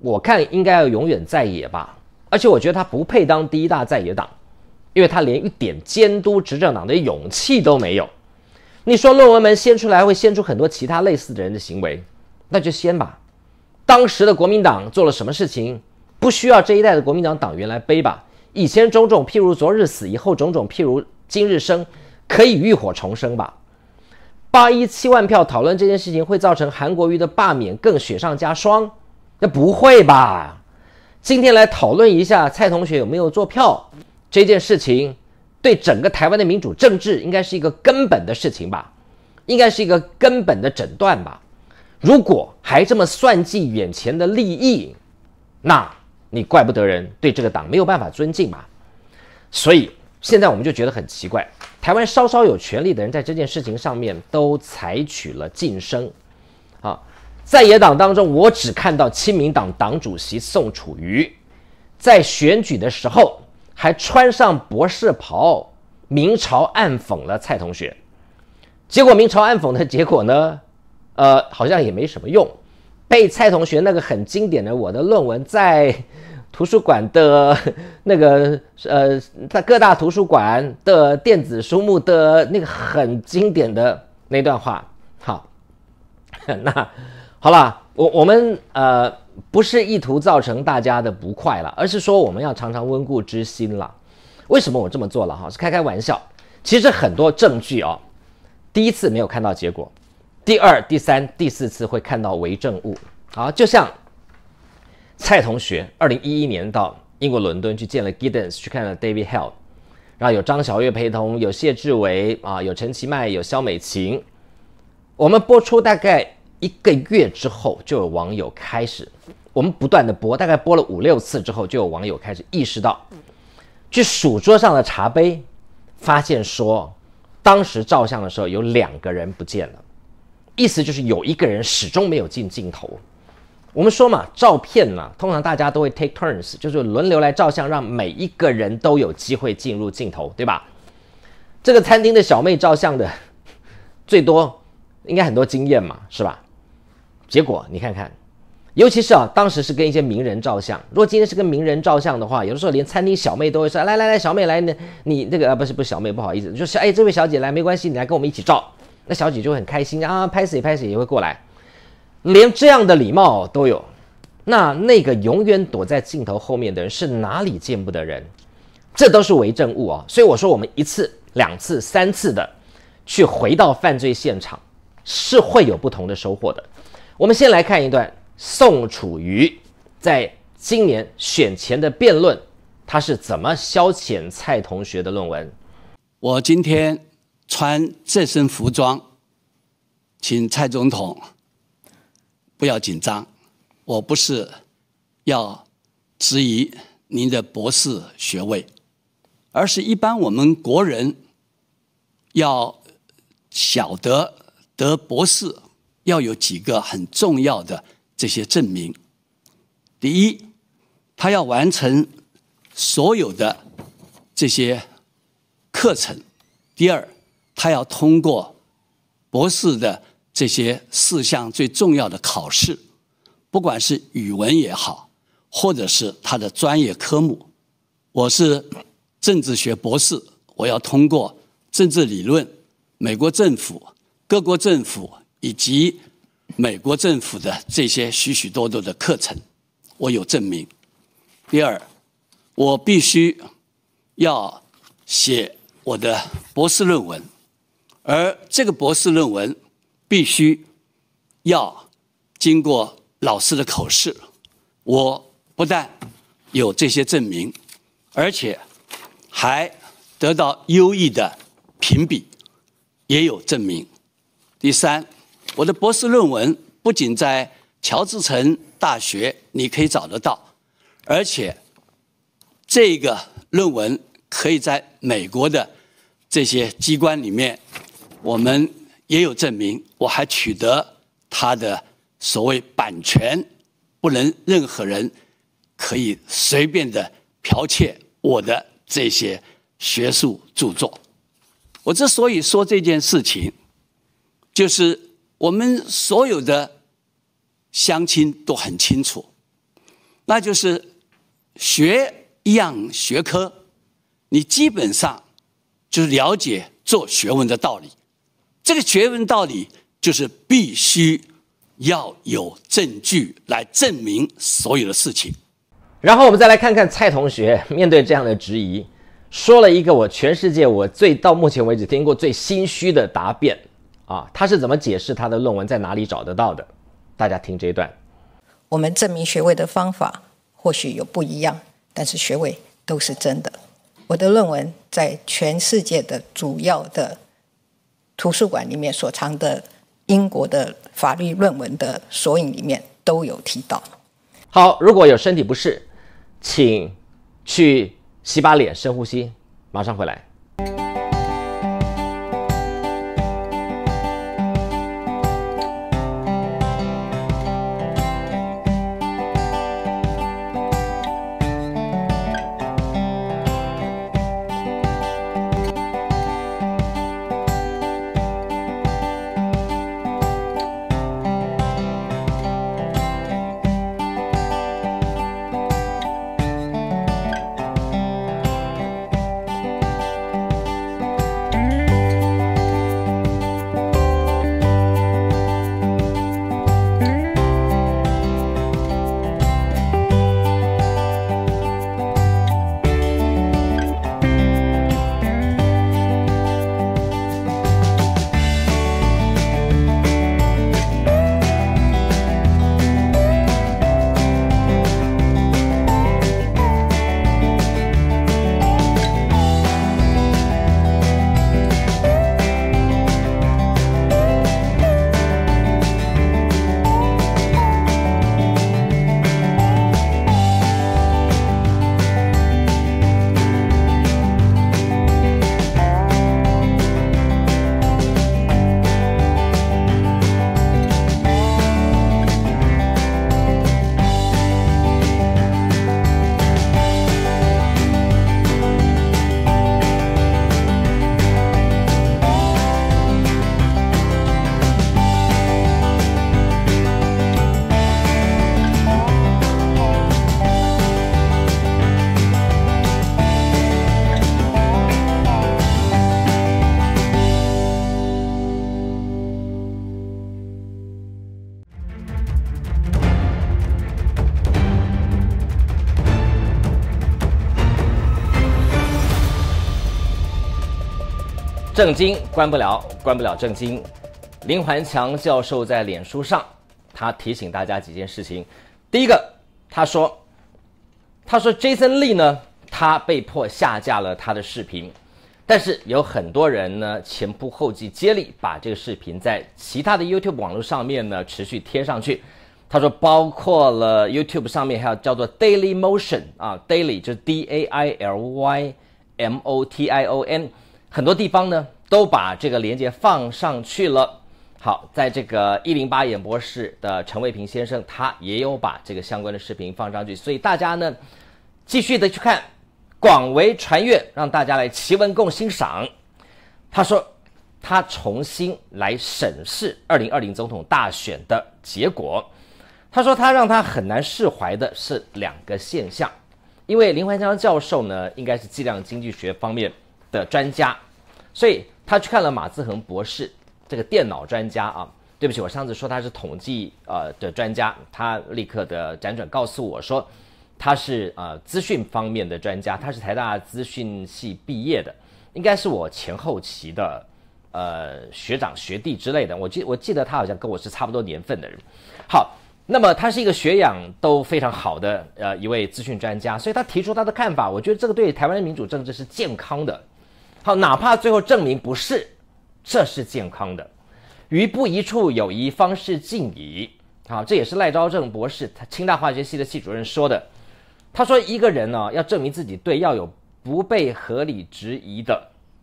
我看应该要永远在野吧。而且我觉得他不配当第一大在野党，因为他连一点监督执政党的勇气都没有。你说论文门掀出来会掀出很多其他类似的人的行为，那就掀吧。当时的国民党做了什么事情，不需要这一代的国民党党员来背吧？以前种种譬如昨日死，以后种种譬如今日生，可以浴火重生吧？八一七万票讨论这件事情会造成韩国瑜的罢免更雪上加霜？那不会吧？今天来讨论一下蔡同学有没有做票这件事情。对整个台湾的民主政治，应该是一个根本的事情吧，应该是一个根本的诊断吧。如果还这么算计眼前的利益，那你怪不得人对这个党没有办法尊敬吧。所以现在我们就觉得很奇怪，台湾稍稍有权力的人在这件事情上面都采取了晋升。啊，在野党当中，我只看到亲民党党主席宋楚瑜在选举的时候。还穿上博士袍，明嘲暗讽了蔡同学，结果明嘲暗讽的结果呢？呃，好像也没什么用，被蔡同学那个很经典的我的论文在图书馆的那个呃，在各大图书馆的电子书目的那个很经典的那段话。好，那好了，我我们呃。不是意图造成大家的不快了，而是说我们要常常温故知新了。为什么我这么做了？哈，是开开玩笑。其实很多证据哦，第一次没有看到结果，第二、第三、第四次会看到为证物。好，就像蔡同学，二零一一年到英国伦敦去见了 Giddens，去看了 David h e l l 然后有张小月陪同，有谢志伟啊，有陈其迈，有肖美琴。我们播出大概。一个月之后，就有网友开始，我们不断的播，大概播了五六次之后，就有网友开始意识到，去数桌上的茶杯，发现说，当时照相的时候有两个人不见了，意思就是有一个人始终没有进镜头。我们说嘛，照片呢，通常大家都会 take turns，就是轮流来照相，让每一个人都有机会进入镜头，对吧？这个餐厅的小妹照相的，最多应该很多经验嘛，是吧？结果你看看，尤其是啊，当时是跟一些名人照相。如果今天是跟名人照相的话，有的时候连餐厅小妹都会说：“来来来，小妹来，你你那个啊，不是不是小妹，不好意思，就是哎，这位小姐来，没关系，你来跟我们一起照。”那小姐就会很开心啊，拍谁拍谁也会过来，连这样的礼貌都有。那那个永远躲在镜头后面的人是哪里见不得人？这都是伪证物啊！所以我说，我们一次、两次、三次的去回到犯罪现场，是会有不同的收获的。我们先来看一段宋楚瑜在今年选前的辩论，他是怎么消遣蔡同学的论文。我今天穿这身服装，请蔡总统不要紧张，我不是要质疑您的博士学位，而是一般我们国人要晓得得博士。要有几个很重要的这些证明。第一，他要完成所有的这些课程；第二，他要通过博士的这些四项最重要的考试，不管是语文也好，或者是他的专业科目。我是政治学博士，我要通过政治理论、美国政府、各国政府。以及美国政府的这些许许多多的课程，我有证明。第二，我必须要写我的博士论文，而这个博士论文必须要经过老师的口试。我不但有这些证明，而且还得到优异的评比，也有证明。第三。我的博士论文不仅在乔治城大学你可以找得到，而且这个论文可以在美国的这些机关里面，我们也有证明。我还取得他的所谓版权，不能任何人可以随便的剽窃我的这些学术著作。我之所以说这件事情，就是。我们所有的乡亲都很清楚，那就是学一样学科，你基本上就是了解做学问的道理。这个学问道理就是必须要有证据来证明所有的事情。然后我们再来看看蔡同学 面对这样的质疑，说了一个我全世界我最到目前为止听过最心虚的答辩。啊，他是怎么解释他的论文在哪里找得到的？大家听这一段。我们证明学位的方法或许有不一样，但是学位都是真的。我的论文在全世界的主要的图书馆里面所藏的英国的法律论文的索引里面都有提到。好，如果有身体不适，请去洗把脸，深呼吸，马上回来。正经关不了，关不了正经。林环强教授在脸书上，他提醒大家几件事情。第一个，他说，他说 Jason Lee 呢，他被迫下架了他的视频，但是有很多人呢前仆后继接力把这个视频在其他的 YouTube 网络上面呢持续贴上去。他说，包括了 YouTube 上面还有叫做 Daily Motion 啊，Daily 就是 D A I L Y M O T I O N。很多地方呢都把这个链接放上去了。好，在这个一零八演播室的陈卫平先生，他也有把这个相关的视频放上去，所以大家呢继续的去看，广为传阅，让大家来齐闻共欣赏。他说，他重新来审视二零二零总统大选的结果。他说，他让他很难释怀的是两个现象，因为林怀江教授呢应该是计量经济学方面的专家。所以他去看了马自恒博士，这个电脑专家啊，对不起，我上次说他是统计呃的专家，他立刻的辗转告诉我说，他是呃资讯方面的专家，他是台大资讯系毕业的，应该是我前后期的，呃学长学弟之类的，我记我记得他好像跟我是差不多年份的人。好，那么他是一个学养都非常好的呃一位资讯专家，所以他提出他的看法，我觉得这个对台湾的民主政治是健康的。好，哪怕最后证明不是，这是健康的，于不疑处有疑，方是进矣。好，这也是赖昭正博士，他清大化学系的系主任说的。他说，一个人呢，要证明自己对，要有不被合理质疑的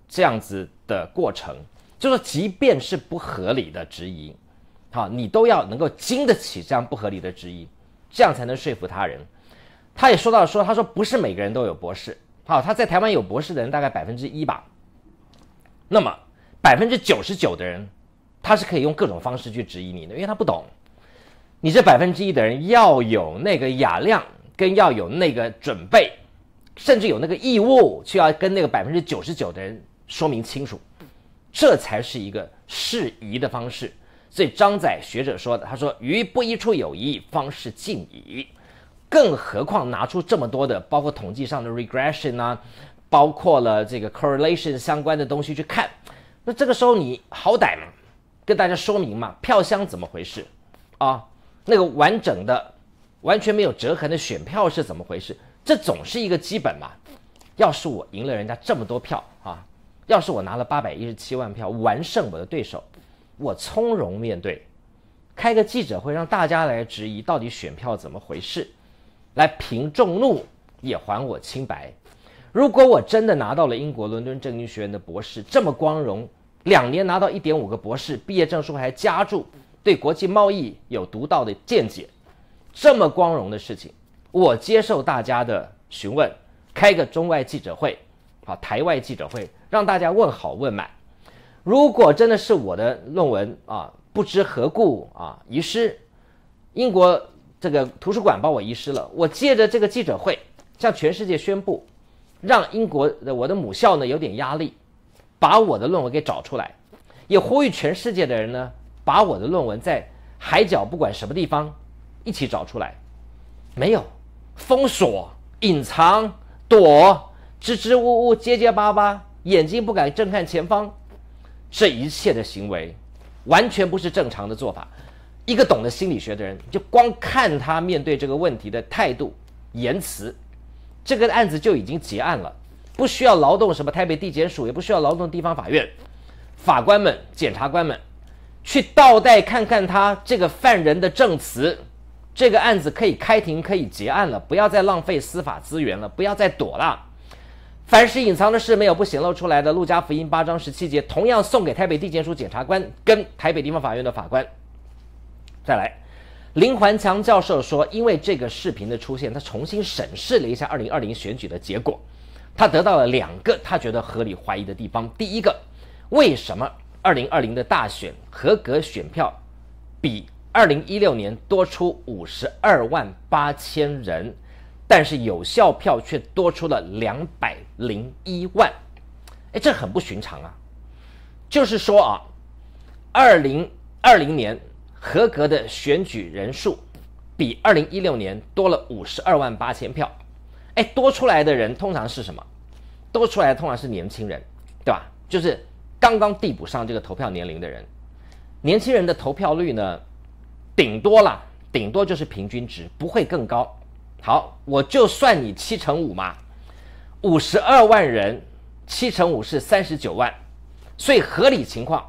这样子的过程，就是即便是不合理的质疑，好，你都要能够经得起这样不合理的质疑，这样才能说服他人。他也说到说，他说不是每个人都有博士，好，他在台湾有博士的人大概百分之一吧。那么，百分之九十九的人，他是可以用各种方式去质疑你的，因为他不懂。你这百分之一的人要有那个雅量，跟要有那个准备，甚至有那个义务，去要跟那个百分之九十九的人说明清楚，这才是一个适宜的方式。所以张载学者说的，他说：“鱼不一处有一，方是尽矣。”更何况拿出这么多的，包括统计上的 regression 呢？包括了这个 correlation 相关的东西去看，那这个时候你好歹跟大家说明嘛，票箱怎么回事啊？那个完整的、完全没有折痕的选票是怎么回事？这总是一个基本嘛。要是我赢了人家这么多票啊，要是我拿了八百一十七万票完胜我的对手，我从容面对，开个记者会让大家来质疑到底选票怎么回事，来平众怒也还我清白。如果我真的拿到了英国伦敦政经学院的博士，这么光荣，两年拿到一点五个博士毕业证书还加注对国际贸易有独到的见解，这么光荣的事情，我接受大家的询问，开个中外记者会，好台外记者会，让大家问好问满。如果真的是我的论文啊，不知何故啊遗失，英国这个图书馆把我遗失了，我借着这个记者会向全世界宣布。让英国的我的母校呢有点压力，把我的论文给找出来，也呼吁全世界的人呢把我的论文在海角不管什么地方一起找出来。没有封锁、隐藏、躲、支支吾吾、结结巴巴、眼睛不敢正看前方，这一切的行为完全不是正常的做法。一个懂得心理学的人，就光看他面对这个问题的态度、言辞。这个案子就已经结案了，不需要劳动什么台北地检署，也不需要劳动地方法院，法官们、检察官们，去倒带看看他这个犯人的证词，这个案子可以开庭，可以结案了，不要再浪费司法资源了，不要再躲了。凡是隐藏的事，没有不显露出来的。路加福音八章十七节，同样送给台北地检署检察官跟台北地方法院的法官。再来。林环强教授说：“因为这个视频的出现，他重新审视了一下2020选举的结果，他得到了两个他觉得合理怀疑的地方。第一个，为什么2020的大选合格选票比2016年多出52万八千人，但是有效票却多出了201万？哎，这很不寻常啊！就是说啊，2020年。”合格的选举人数比二零一六年多了五十二万八千票，哎，多出来的人通常是什么？多出来通常是年轻人，对吧？就是刚刚递补上这个投票年龄的人。年轻人的投票率呢，顶多了，顶多就是平均值，不会更高。好，我就算你七乘五嘛，五十二万人七乘五是三十九万，所以合理情况。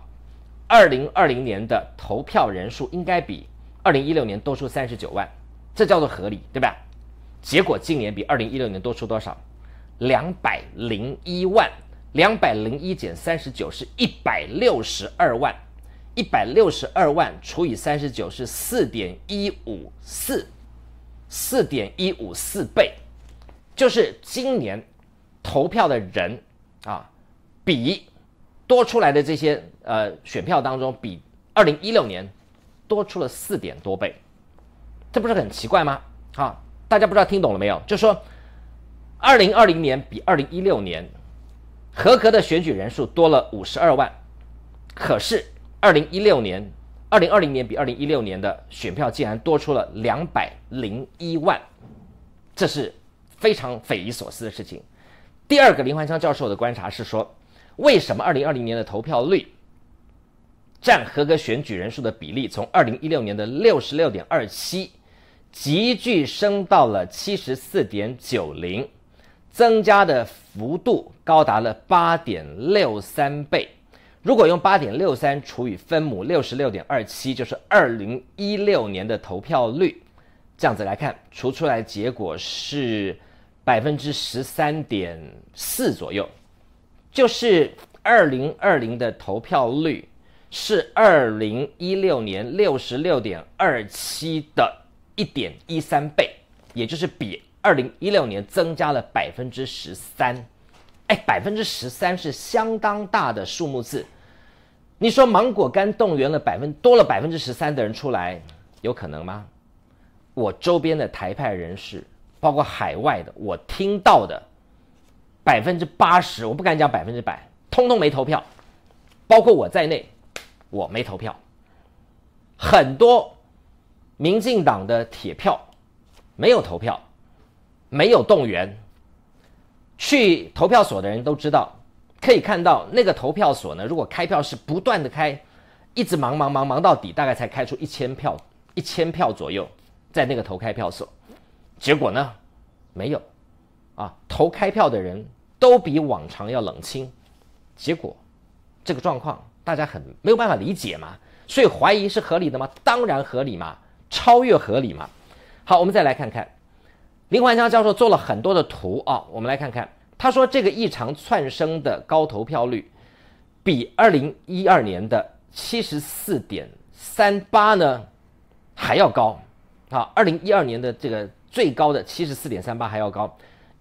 二零二零年的投票人数应该比二零一六年多出三十九万，这叫做合理，对吧？结果今年比二零一六年多出多少？两百零一万，两百零一减三十九是一百六十二万，一百六十二万除以三十九是四点一五四，四点一五四倍，就是今年投票的人啊比。多出来的这些呃选票当中，比二零一六年多出了四点多倍，这不是很奇怪吗？啊，大家不知道听懂了没有？就说二零二零年比二零一六年合格的选举人数多了五十二万，可是二零一六年、二零二零年比二零一六年的选票竟然多出了两百零一万，这是非常匪夷所思的事情。第二个林焕昌教授的观察是说。为什么二零二零年的投票率占合格选举人数的比例，从二零一六年的六十六点二七，急剧升到了七十四点九零，增加的幅度高达了八点六三倍。如果用八点六三除以分母六十六点二七，就是二零一六年的投票率。这样子来看，除出来结果是百分之十三点四左右。就是二零二零的投票率是二零一六年六十六点二七的一点一三倍，也就是比二零一六年增加了百分之十三。哎，百分之十三是相当大的数目字。你说芒果干动员了百分多了百分之十三的人出来，有可能吗？我周边的台派人士，包括海外的，我听到的。百分之八十，我不敢讲百分之百，通通没投票，包括我在内，我没投票。很多民进党的铁票没有投票，没有动员去投票所的人都知道，可以看到那个投票所呢，如果开票是不断的开，一直忙忙忙忙到底，大概才开出一千票，一千票左右，在那个投开票所，结果呢，没有啊，投开票的人。都比往常要冷清，结果，这个状况大家很没有办法理解嘛，所以怀疑是合理的吗？当然合理嘛，超越合理嘛。好，我们再来看看林环江教授做了很多的图啊，我们来看看，他说这个异常窜升的高投票率，比二零一二年的七十四点三八呢还要高，好，二零一二年的这个最高的七十四点三八还要高。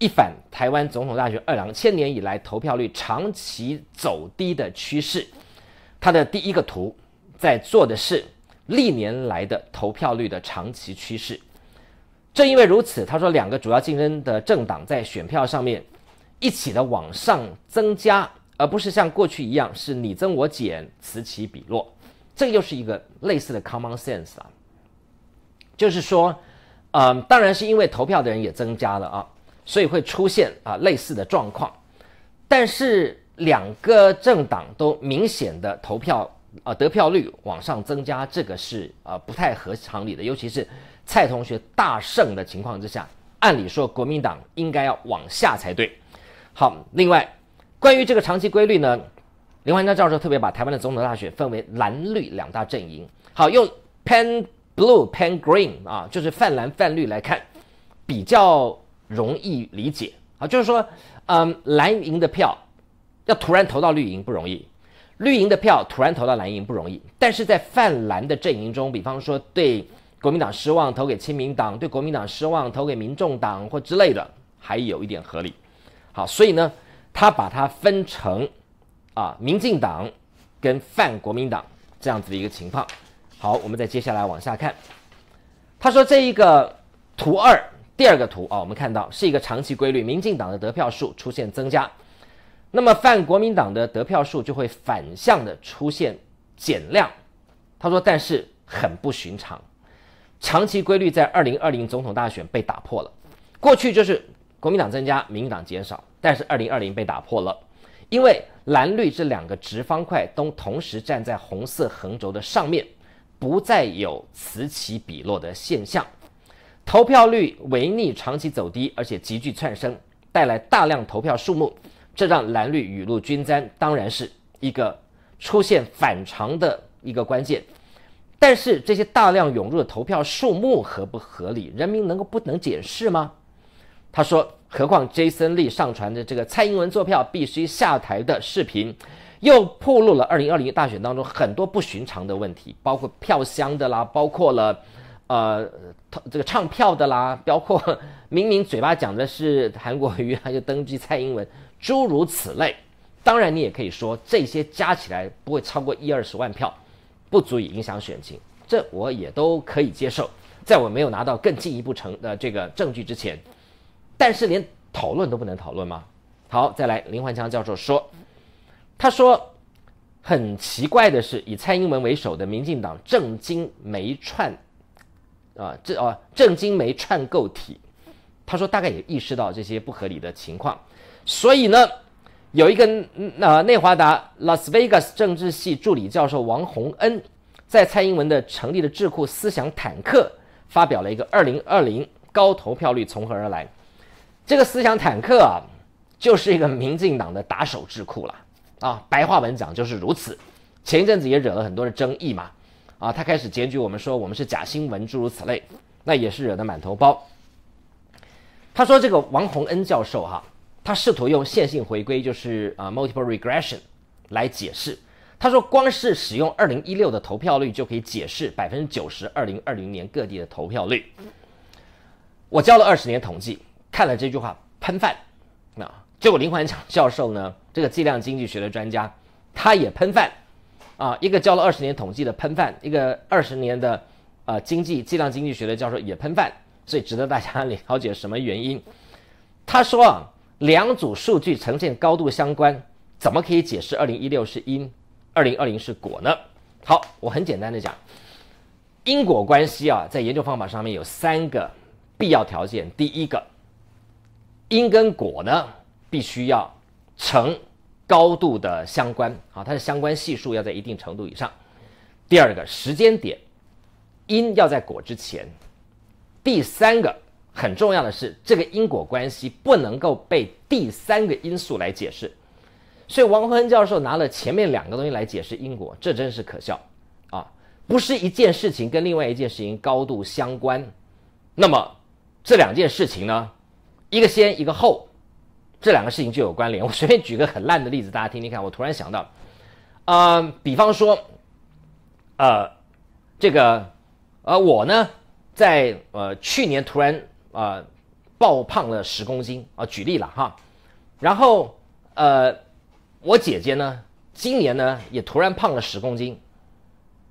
一反台湾总统大学二郎千年以来投票率长期走低的趋势，他的第一个图在做的是历年来的投票率的长期趋势。正因为如此，他说两个主要竞争的政党在选票上面一起的往上增加，而不是像过去一样是你增我减，此起彼落。这又是一个类似的 common sense 啊，就是说，嗯，当然是因为投票的人也增加了啊。所以会出现啊类似的状况，但是两个政党都明显的投票啊得票率往上增加，这个是啊不太合常理的。尤其是蔡同学大胜的情况之下，按理说国民党应该要往下才对。好，另外关于这个长期规律呢，林焕章教授特别把台湾的总统大选分为蓝绿两大阵营。好，用 pen blue pen green 啊，就是泛蓝泛绿来看比较。容易理解啊，就是说，嗯，蓝营的票要突然投到绿营不容易，绿营的票突然投到蓝营不容易。但是在泛蓝的阵营中，比方说对国民党失望投给亲民党，对国民党失望投给民众党或之类的，还有一点合理。好，所以呢，他把它分成啊，民进党跟泛国民党这样子的一个情况。好，我们再接下来往下看，他说这一个图二。第二个图啊，我们看到是一个长期规律，民进党的得票数出现增加，那么泛国民党的得票数就会反向的出现减量。他说，但是很不寻常，长期规律在二零二零总统大选被打破了。过去就是国民党增加，民进党减少，但是二零二零被打破了，因为蓝绿这两个直方块都同时站在红色横轴的上面，不再有此起彼落的现象。投票率违逆长期走低，而且急剧窜升，带来大量投票数目，这让蓝绿雨露均沾，当然是一个出现反常的一个关键。但是这些大量涌入的投票数目合不合理？人民能够不能解释吗？他说，何况 Jason l e 利上传的这个蔡英文坐票必须下台的视频，又暴露了2020大选当中很多不寻常的问题，包括票箱的啦，包括了。呃，这个唱票的啦，包括明明嘴巴讲的是韩国瑜，他就登记蔡英文，诸如此类。当然，你也可以说这些加起来不会超过一二十万票，不足以影响选情，这我也都可以接受。在我没有拿到更进一步成的这个证据之前，但是连讨论都不能讨论吗？好，再来林焕强教授说，他说很奇怪的是，以蔡英文为首的民进党正经没串。啊，这啊，正金梅串构体，他说大概也意识到这些不合理的情况，所以呢，有一个那内华达拉斯维加斯政治系助理教授王洪恩，在蔡英文的成立的智库思想坦克发表了一个二零二零高投票率从何而来，这个思想坦克啊，就是一个民进党的打手智库了啊，白话文讲就是如此，前一阵子也惹了很多的争议嘛。啊，他开始检举我们说我们是假新闻，诸如此类，那也是惹得满头包。他说这个王洪恩教授哈，他试图用线性回归，就是啊 multiple regression，来解释。他说光是使用二零一六的投票率就可以解释百分之九十二零二零年各地的投票率。我教了二十年统计，看了这句话喷饭，那结果林环强教授呢，这个计量经济学的专家，他也喷饭。啊，一个教了二十年统计的喷饭，一个二十年的啊经济计量经济学的教授也喷饭，所以值得大家 了解什么原因。他说啊，两组数据呈现高度相关，怎么可以解释二零一六是因，二零二零是果呢？好，我很简单的讲，因果关系啊，在研究方法上面有三个必要条件，第一个，因跟果呢必须要成。高度的相关，啊，它的相关系数要在一定程度以上。第二个时间点，因要在果之前。第三个很重要的是，这个因果关系不能够被第三个因素来解释。所以王洪恩教授拿了前面两个东西来解释因果，这真是可笑啊！不是一件事情跟另外一件事情高度相关，那么这两件事情呢，一个先一个后。这两个事情就有关联。我 随便举个很烂的例子，大家听听看。我突然想到，呃，比方说，呃，这个，呃，我呢，在呃去年突然啊爆胖了十公斤啊，举例了哈。然后呃，我姐姐呢，今年呢也突然胖了十公斤，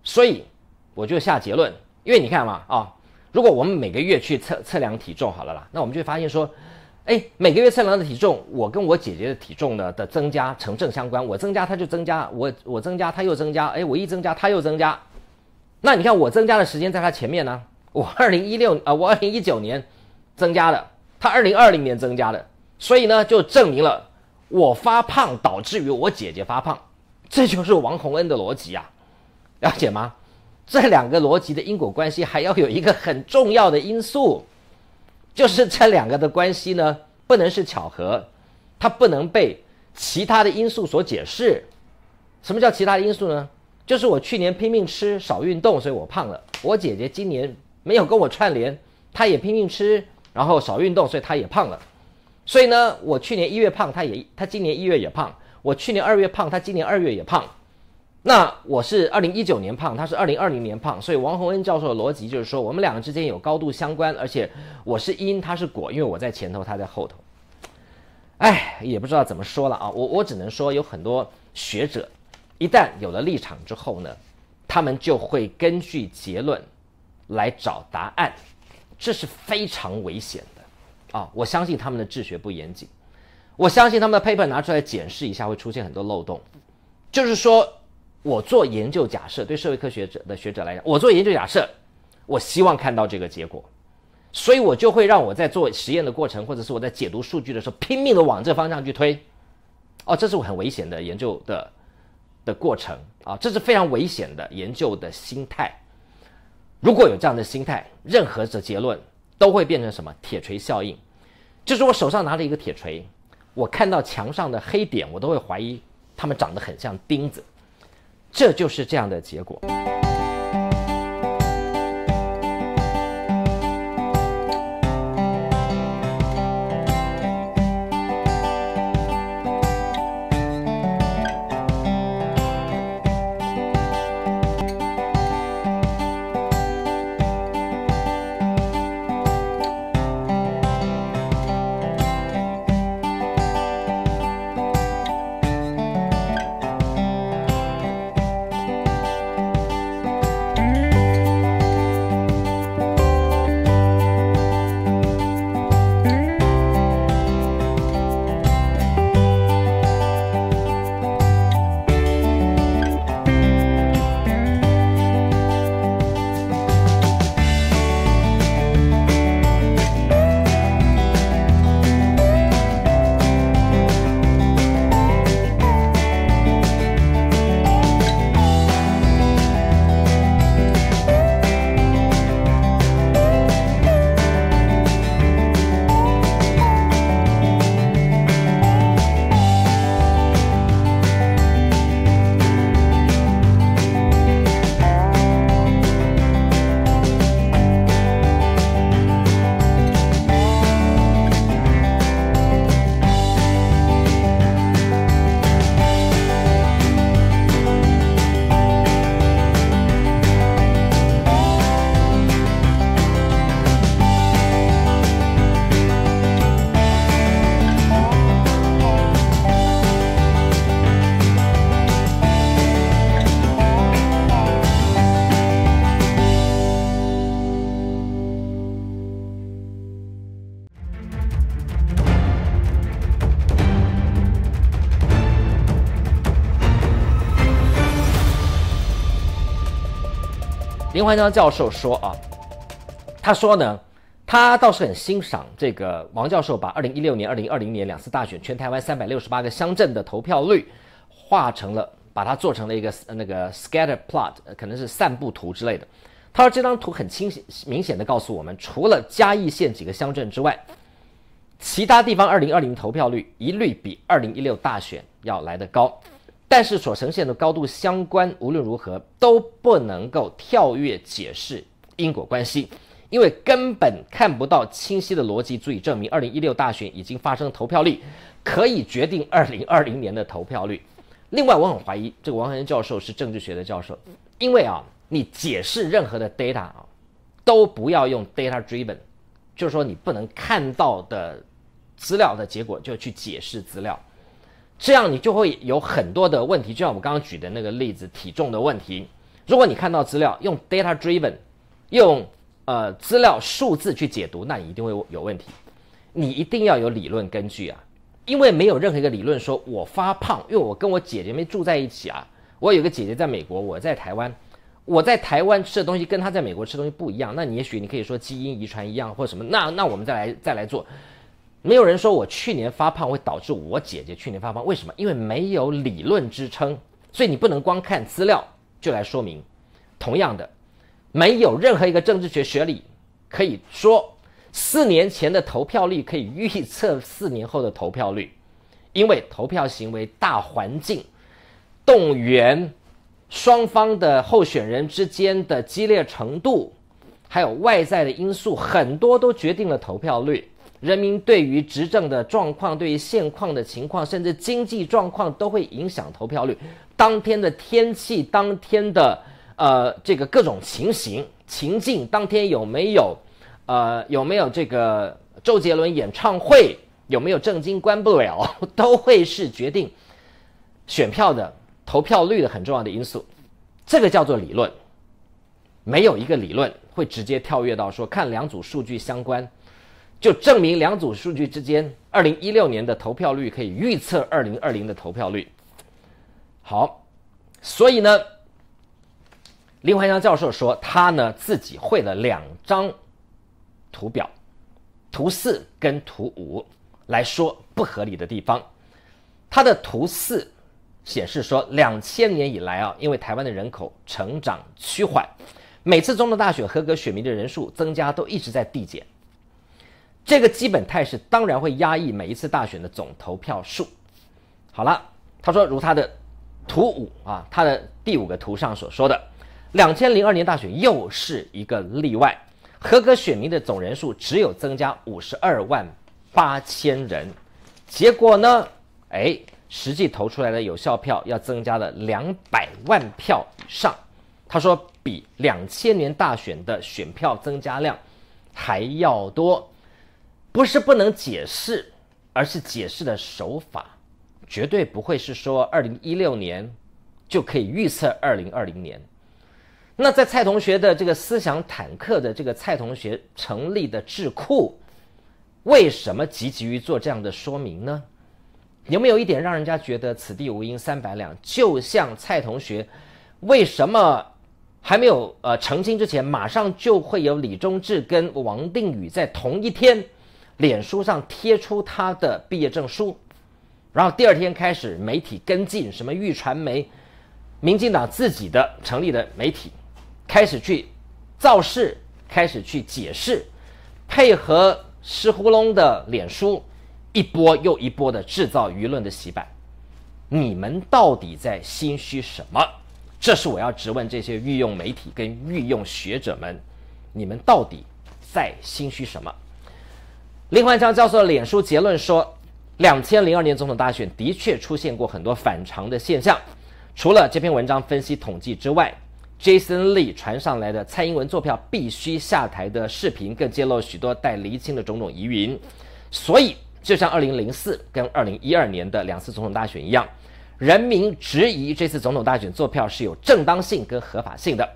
所以我就下结论，因为你看嘛啊，如果我们每个月去测测量体重好了啦，那我们就发现说。哎，每个月测量的体重，我跟我姐姐的体重呢的增加成正相关，我增加她就增加，我我增加她又增加，哎，我一增加她又增加，那你看我增加的时间在她前面呢，我二零一六啊，我二零一九年增加的，她二零二零年增加的，所以呢就证明了我发胖导致于我姐姐发胖，这就是王洪恩的逻辑啊，了解吗？这两个逻辑的因果关系还要有一个很重要的因素。就是这两个的关系呢，不能是巧合，它不能被其他的因素所解释。什么叫其他的因素呢？就是我去年拼命吃少运动，所以我胖了。我姐姐今年没有跟我串联，她也拼命吃，然后少运动，所以她也胖了。所以呢，我去年一月胖，她也她今年一月也胖。我去年二月胖，她今年二月也胖。那我是二零一九年胖，他是二零二零年胖，所以王洪恩教授的逻辑就是说，我们两个之间有高度相关，而且我是因，他是果，因为我在前头，他在后头。哎，也不知道怎么说了啊，我我只能说，有很多学者，一旦有了立场之后呢，他们就会根据结论来找答案，这是非常危险的啊！我相信他们的治学不严谨，我相信他们的 paper 拿出来检视一下会出现很多漏洞，就是说。我做研究假设，对社会科学者的学者来讲，我做研究假设，我希望看到这个结果，所以我就会让我在做实验的过程，或者是我在解读数据的时候，拼命的往这方向去推。哦，这是我很危险的研究的的过程啊，这是非常危险的研究的心态。如果有这样的心态，任何的结论都会变成什么铁锤效应，就是我手上拿着一个铁锤，我看到墙上的黑点，我都会怀疑它们长得很像钉子。这就是这样的结果。丁怀章教授说：“啊，他说呢，他倒是很欣赏这个王教授把二零一六年、二零二零年两次大选全台湾三百六十八个乡镇的投票率画成了，把它做成了一个那个 scatter plot，可能是散布图之类的。他说这张图很清晰，明显的告诉我们，除了嘉义县几个乡镇之外，其他地方二零二零投票率一律比二零一六大选要来得高。”但是所呈现的高度相关，无论如何都不能够跳跃解释因果关系，因为根本看不到清晰的逻辑足以证明2016大选已经发生投票率，可以决定2020年的投票率。另外，我很怀疑这个王恒教授是政治学的教授，因为啊，你解释任何的 data 啊，都不要用 data driven，就是说你不能看到的资料的结果就去解释资料。这样你就会有很多的问题，就像我们刚刚举的那个例子，体重的问题。如果你看到资料，用 data driven，用呃资料数字去解读，那你一定会有问题。你一定要有理论根据啊，因为没有任何一个理论说我发胖，因为我跟我姐姐没住在一起啊，我有个姐姐在美国，我在台湾，我在台湾吃的东西跟她在美国吃东西不一样。那你也许你可以说基因遗传一样或什么，那那我们再来再来做。没有人说我去年发胖会导致我姐姐去年发胖，为什么？因为没有理论支撑，所以你不能光看资料就来说明。同样的，没有任何一个政治学学理可以说四年前的投票率可以预测四年后的投票率，因为投票行为、大环境、动员、双方的候选人之间的激烈程度，还有外在的因素，很多都决定了投票率。人民对于执政的状况、对于现况的情况，甚至经济状况都会影响投票率。当天的天气、当天的呃这个各种情形情境，当天有没有呃有没有这个周杰伦演唱会，有没有正经关不了，都会是决定选票的投票率的很重要的因素。这个叫做理论，没有一个理论会直接跳跃到说看两组数据相关。就证明两组数据之间，二零一六年的投票率可以预测二零二零的投票率。好，所以呢，林怀祥教授说，他呢自己绘了两张图表，图四跟图五来说不合理的地方。他的图四显示说，两千年以来啊，因为台湾的人口成长趋缓，每次中的大选合格选民的人数增加都一直在递减。这个基本态势当然会压抑每一次大选的总投票数。好了，他说如他的图五啊，他的第五个图上所说的，两千零二年大选又是一个例外，合格选民的总人数只有增加五十二万八千人，结果呢，哎，实际投出来的有效票要增加了两百万票以上。他说比两千年大选的选票增加量还要多。不是不能解释，而是解释的手法绝对不会是说二零一六年就可以预测二零二零年。那在蔡同学的这个思想坦克的这个蔡同学成立的智库，为什么急急于做这样的说明呢？有没有一点让人家觉得此地无银三百两？就像蔡同学为什么还没有呃澄清之前，马上就会有李中志跟王定宇在同一天？脸书上贴出他的毕业证书，然后第二天开始媒体跟进，什么玉传媒、民进党自己的成立的媒体，开始去造势，开始去解释，配合湿虎隆的脸书，一波又一波的制造舆论的洗白。你们到底在心虚什么？这是我要质问这些御用媒体跟御用学者们，你们到底在心虚什么？林焕章教授脸书结论说，两千零二年总统大选的确出现过很多反常的现象。除了这篇文章分析统计之外，Jason Lee 传上来的蔡英文坐票必须下台的视频，更揭露许多待厘清的种种疑云。所以，就像二零零四跟二零一二年的两次总统大选一样，人民质疑这次总统大选坐票是有正当性跟合法性的。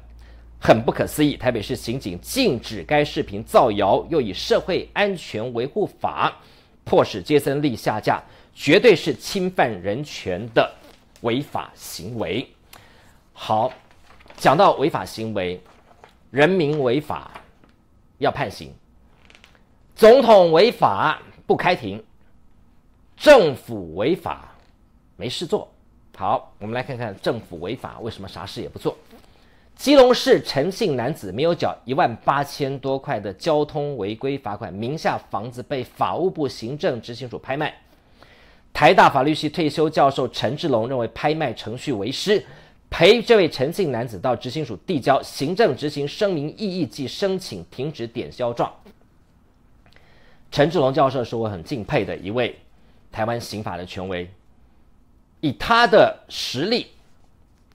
很不可思议，台北市刑警禁止该视频造谣，又以社会安全维护法迫使杰森利下架，绝对是侵犯人权的违法行为。好，讲到违法行为，人民违法要判刑，总统违法不开庭，政府违法没事做。好，我们来看看政府违法为什么啥事也不做。基隆市诚信男子没有缴一万八千多块的交通违规罚款，名下房子被法务部行政执行署拍卖。台大法律系退休教授陈志龙认为拍卖程序为失，陪这位诚信男子到执行署递交行政执行声明异议及申请停止点销状。陈志龙教授是我很敬佩的一位台湾刑法的权威，以他的实力。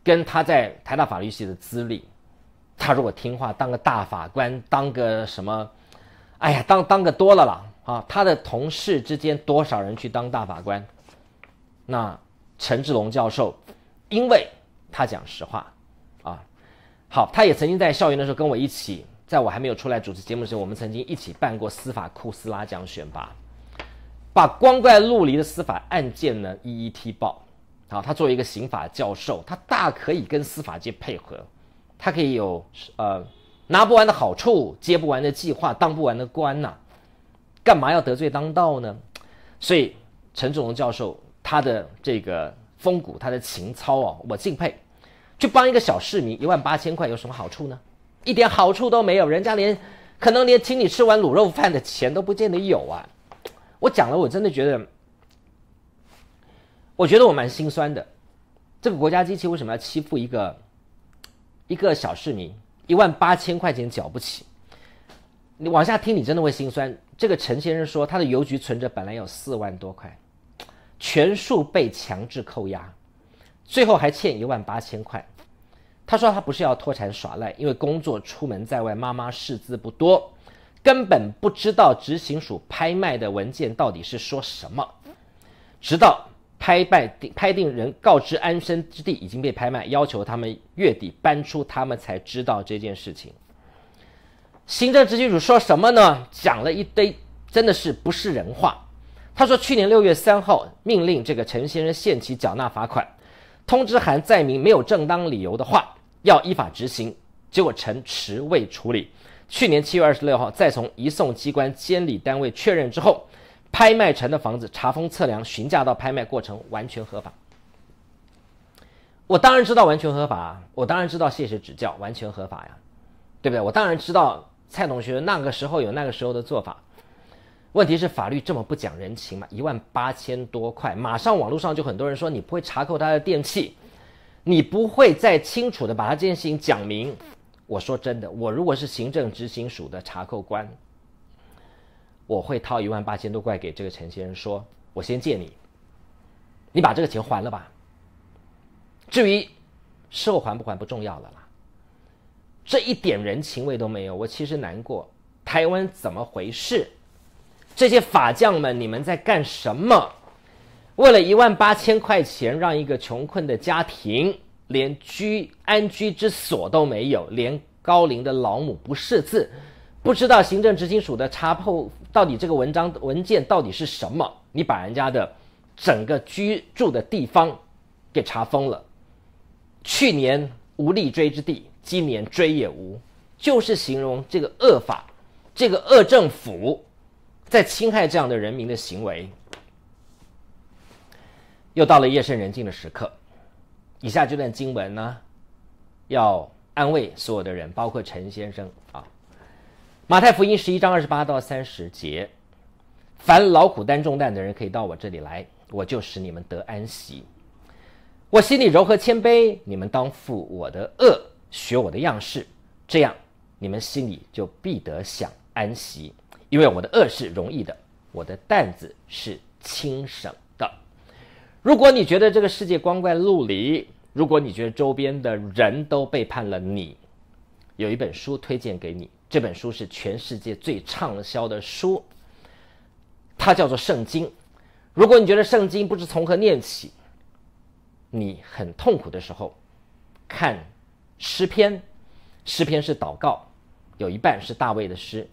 跟他在台大法律系的资历，他如果听话，当个大法官，当个什么，哎呀，当当个多了啦啊！他的同事之间多少人去当大法官？那陈志龙教授，因为他讲实话，啊，好，他也曾经在校园的时候跟我一起，在我还没有出来主持节目的时候，我们曾经一起办过司法库斯拉奖选拔，把光怪陆离的司法案件呢一一踢爆。啊，他作为一个刑法教授，他大可以跟司法界配合，他可以有呃拿不完的好处，接不完的计划，当不完的官呐，干嘛要得罪当道呢？所以陈志龙教授他的这个风骨，他的情操啊，我敬佩。去帮一个小市民一万八千块有什么好处呢？一点好处都没有，人家连可能连请你吃完卤肉饭的钱都不见得有啊。我讲了，我真的觉得。我觉得我蛮心酸的，这个国家机器为什么要欺负一个一个小市民？一万八千块钱缴不起，你往下听，你真的会心酸。这个陈先生说，他的邮局存着本来有四万多块，全数被强制扣押，最后还欠一万八千块。他说他不是要脱产耍赖，因为工作出门在外，妈妈识字不多，根本不知道执行署拍卖的文件到底是说什么，直到。拍卖定拍定人告知安身之地已经被拍卖，要求他们月底搬出。他们才知道这件事情。行政执行署说什么呢？讲了一堆，真的是不是人话。他说，去年六月三号命令这个陈先生限期缴纳罚款，通知函载明没有正当理由的话要依法执行。结果陈迟未处理。去年七月二十六号再从移送机关、监理单位确认之后。拍卖城的房子查封、测量、询价到拍卖过程完全合法。我当然知道完全合法，我当然知道，谢谢指教，完全合法呀，对不对？我当然知道，蔡同学那个时候有那个时候的做法。问题是法律这么不讲人情嘛？一万八千多块，马上网络上就很多人说你不会查扣他的电器，你不会再清楚的把他这件事情讲明。我说真的，我如果是行政执行署的查扣官。我会掏一万八千多块给这个陈先生，说我先借你，你把这个钱还了吧。至于事后还不还不重要了啦。这一点人情味都没有，我其实难过。台湾怎么回事？这些法匠们，你们在干什么？为了一万八千块钱，让一个穷困的家庭连居安居之所都没有，连高龄的老母不识字。不知道行政执行署的查扣到底这个文章文件到底是什么？你把人家的整个居住的地方给查封了。去年无立锥之地，今年锥也无，就是形容这个恶法，这个恶政府在侵害这样的人民的行为。又到了夜深人静的时刻，以下这段经文呢，要安慰所有的人，包括陈先生啊。马太福音十一章二十八到三十节，凡劳苦担重担的人可以到我这里来，我就使你们得安息。我心里柔和谦卑，你们当负我的恶，学我的样式，这样你们心里就必得享安息。因为我的恶是容易的，我的担子是轻省的。如果你觉得这个世界光怪陆离，如果你觉得周边的人都背叛了你，有一本书推荐给你。这本书是全世界最畅销的书，它叫做《圣经》。如果你觉得《圣经》不知从何念起，你很痛苦的时候，看诗篇。诗篇是祷告，有一半是大卫的诗，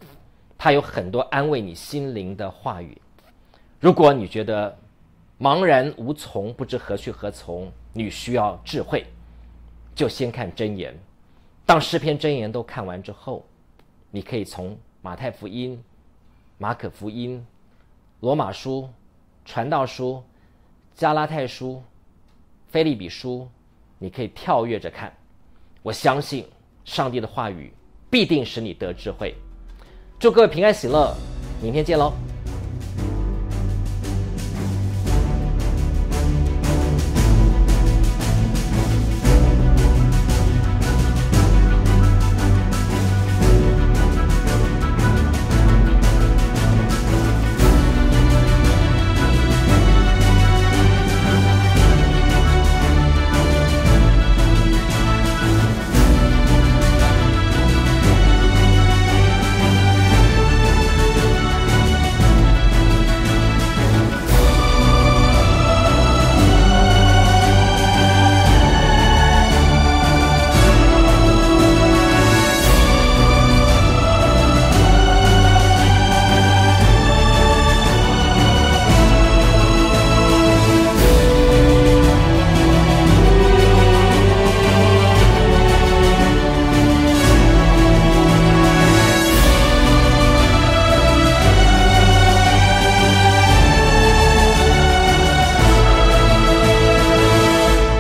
它有很多安慰你心灵的话语。如果你觉得茫然无从，不知何去何从，你需要智慧，就先看真言。当诗篇、真言都看完之后。你可以从马太福音、马可福音、罗马书、传道书、加拉太书、菲利比书，你可以跳跃着看。我相信上帝的话语必定使你得智慧。祝各位平安喜乐，明天见喽。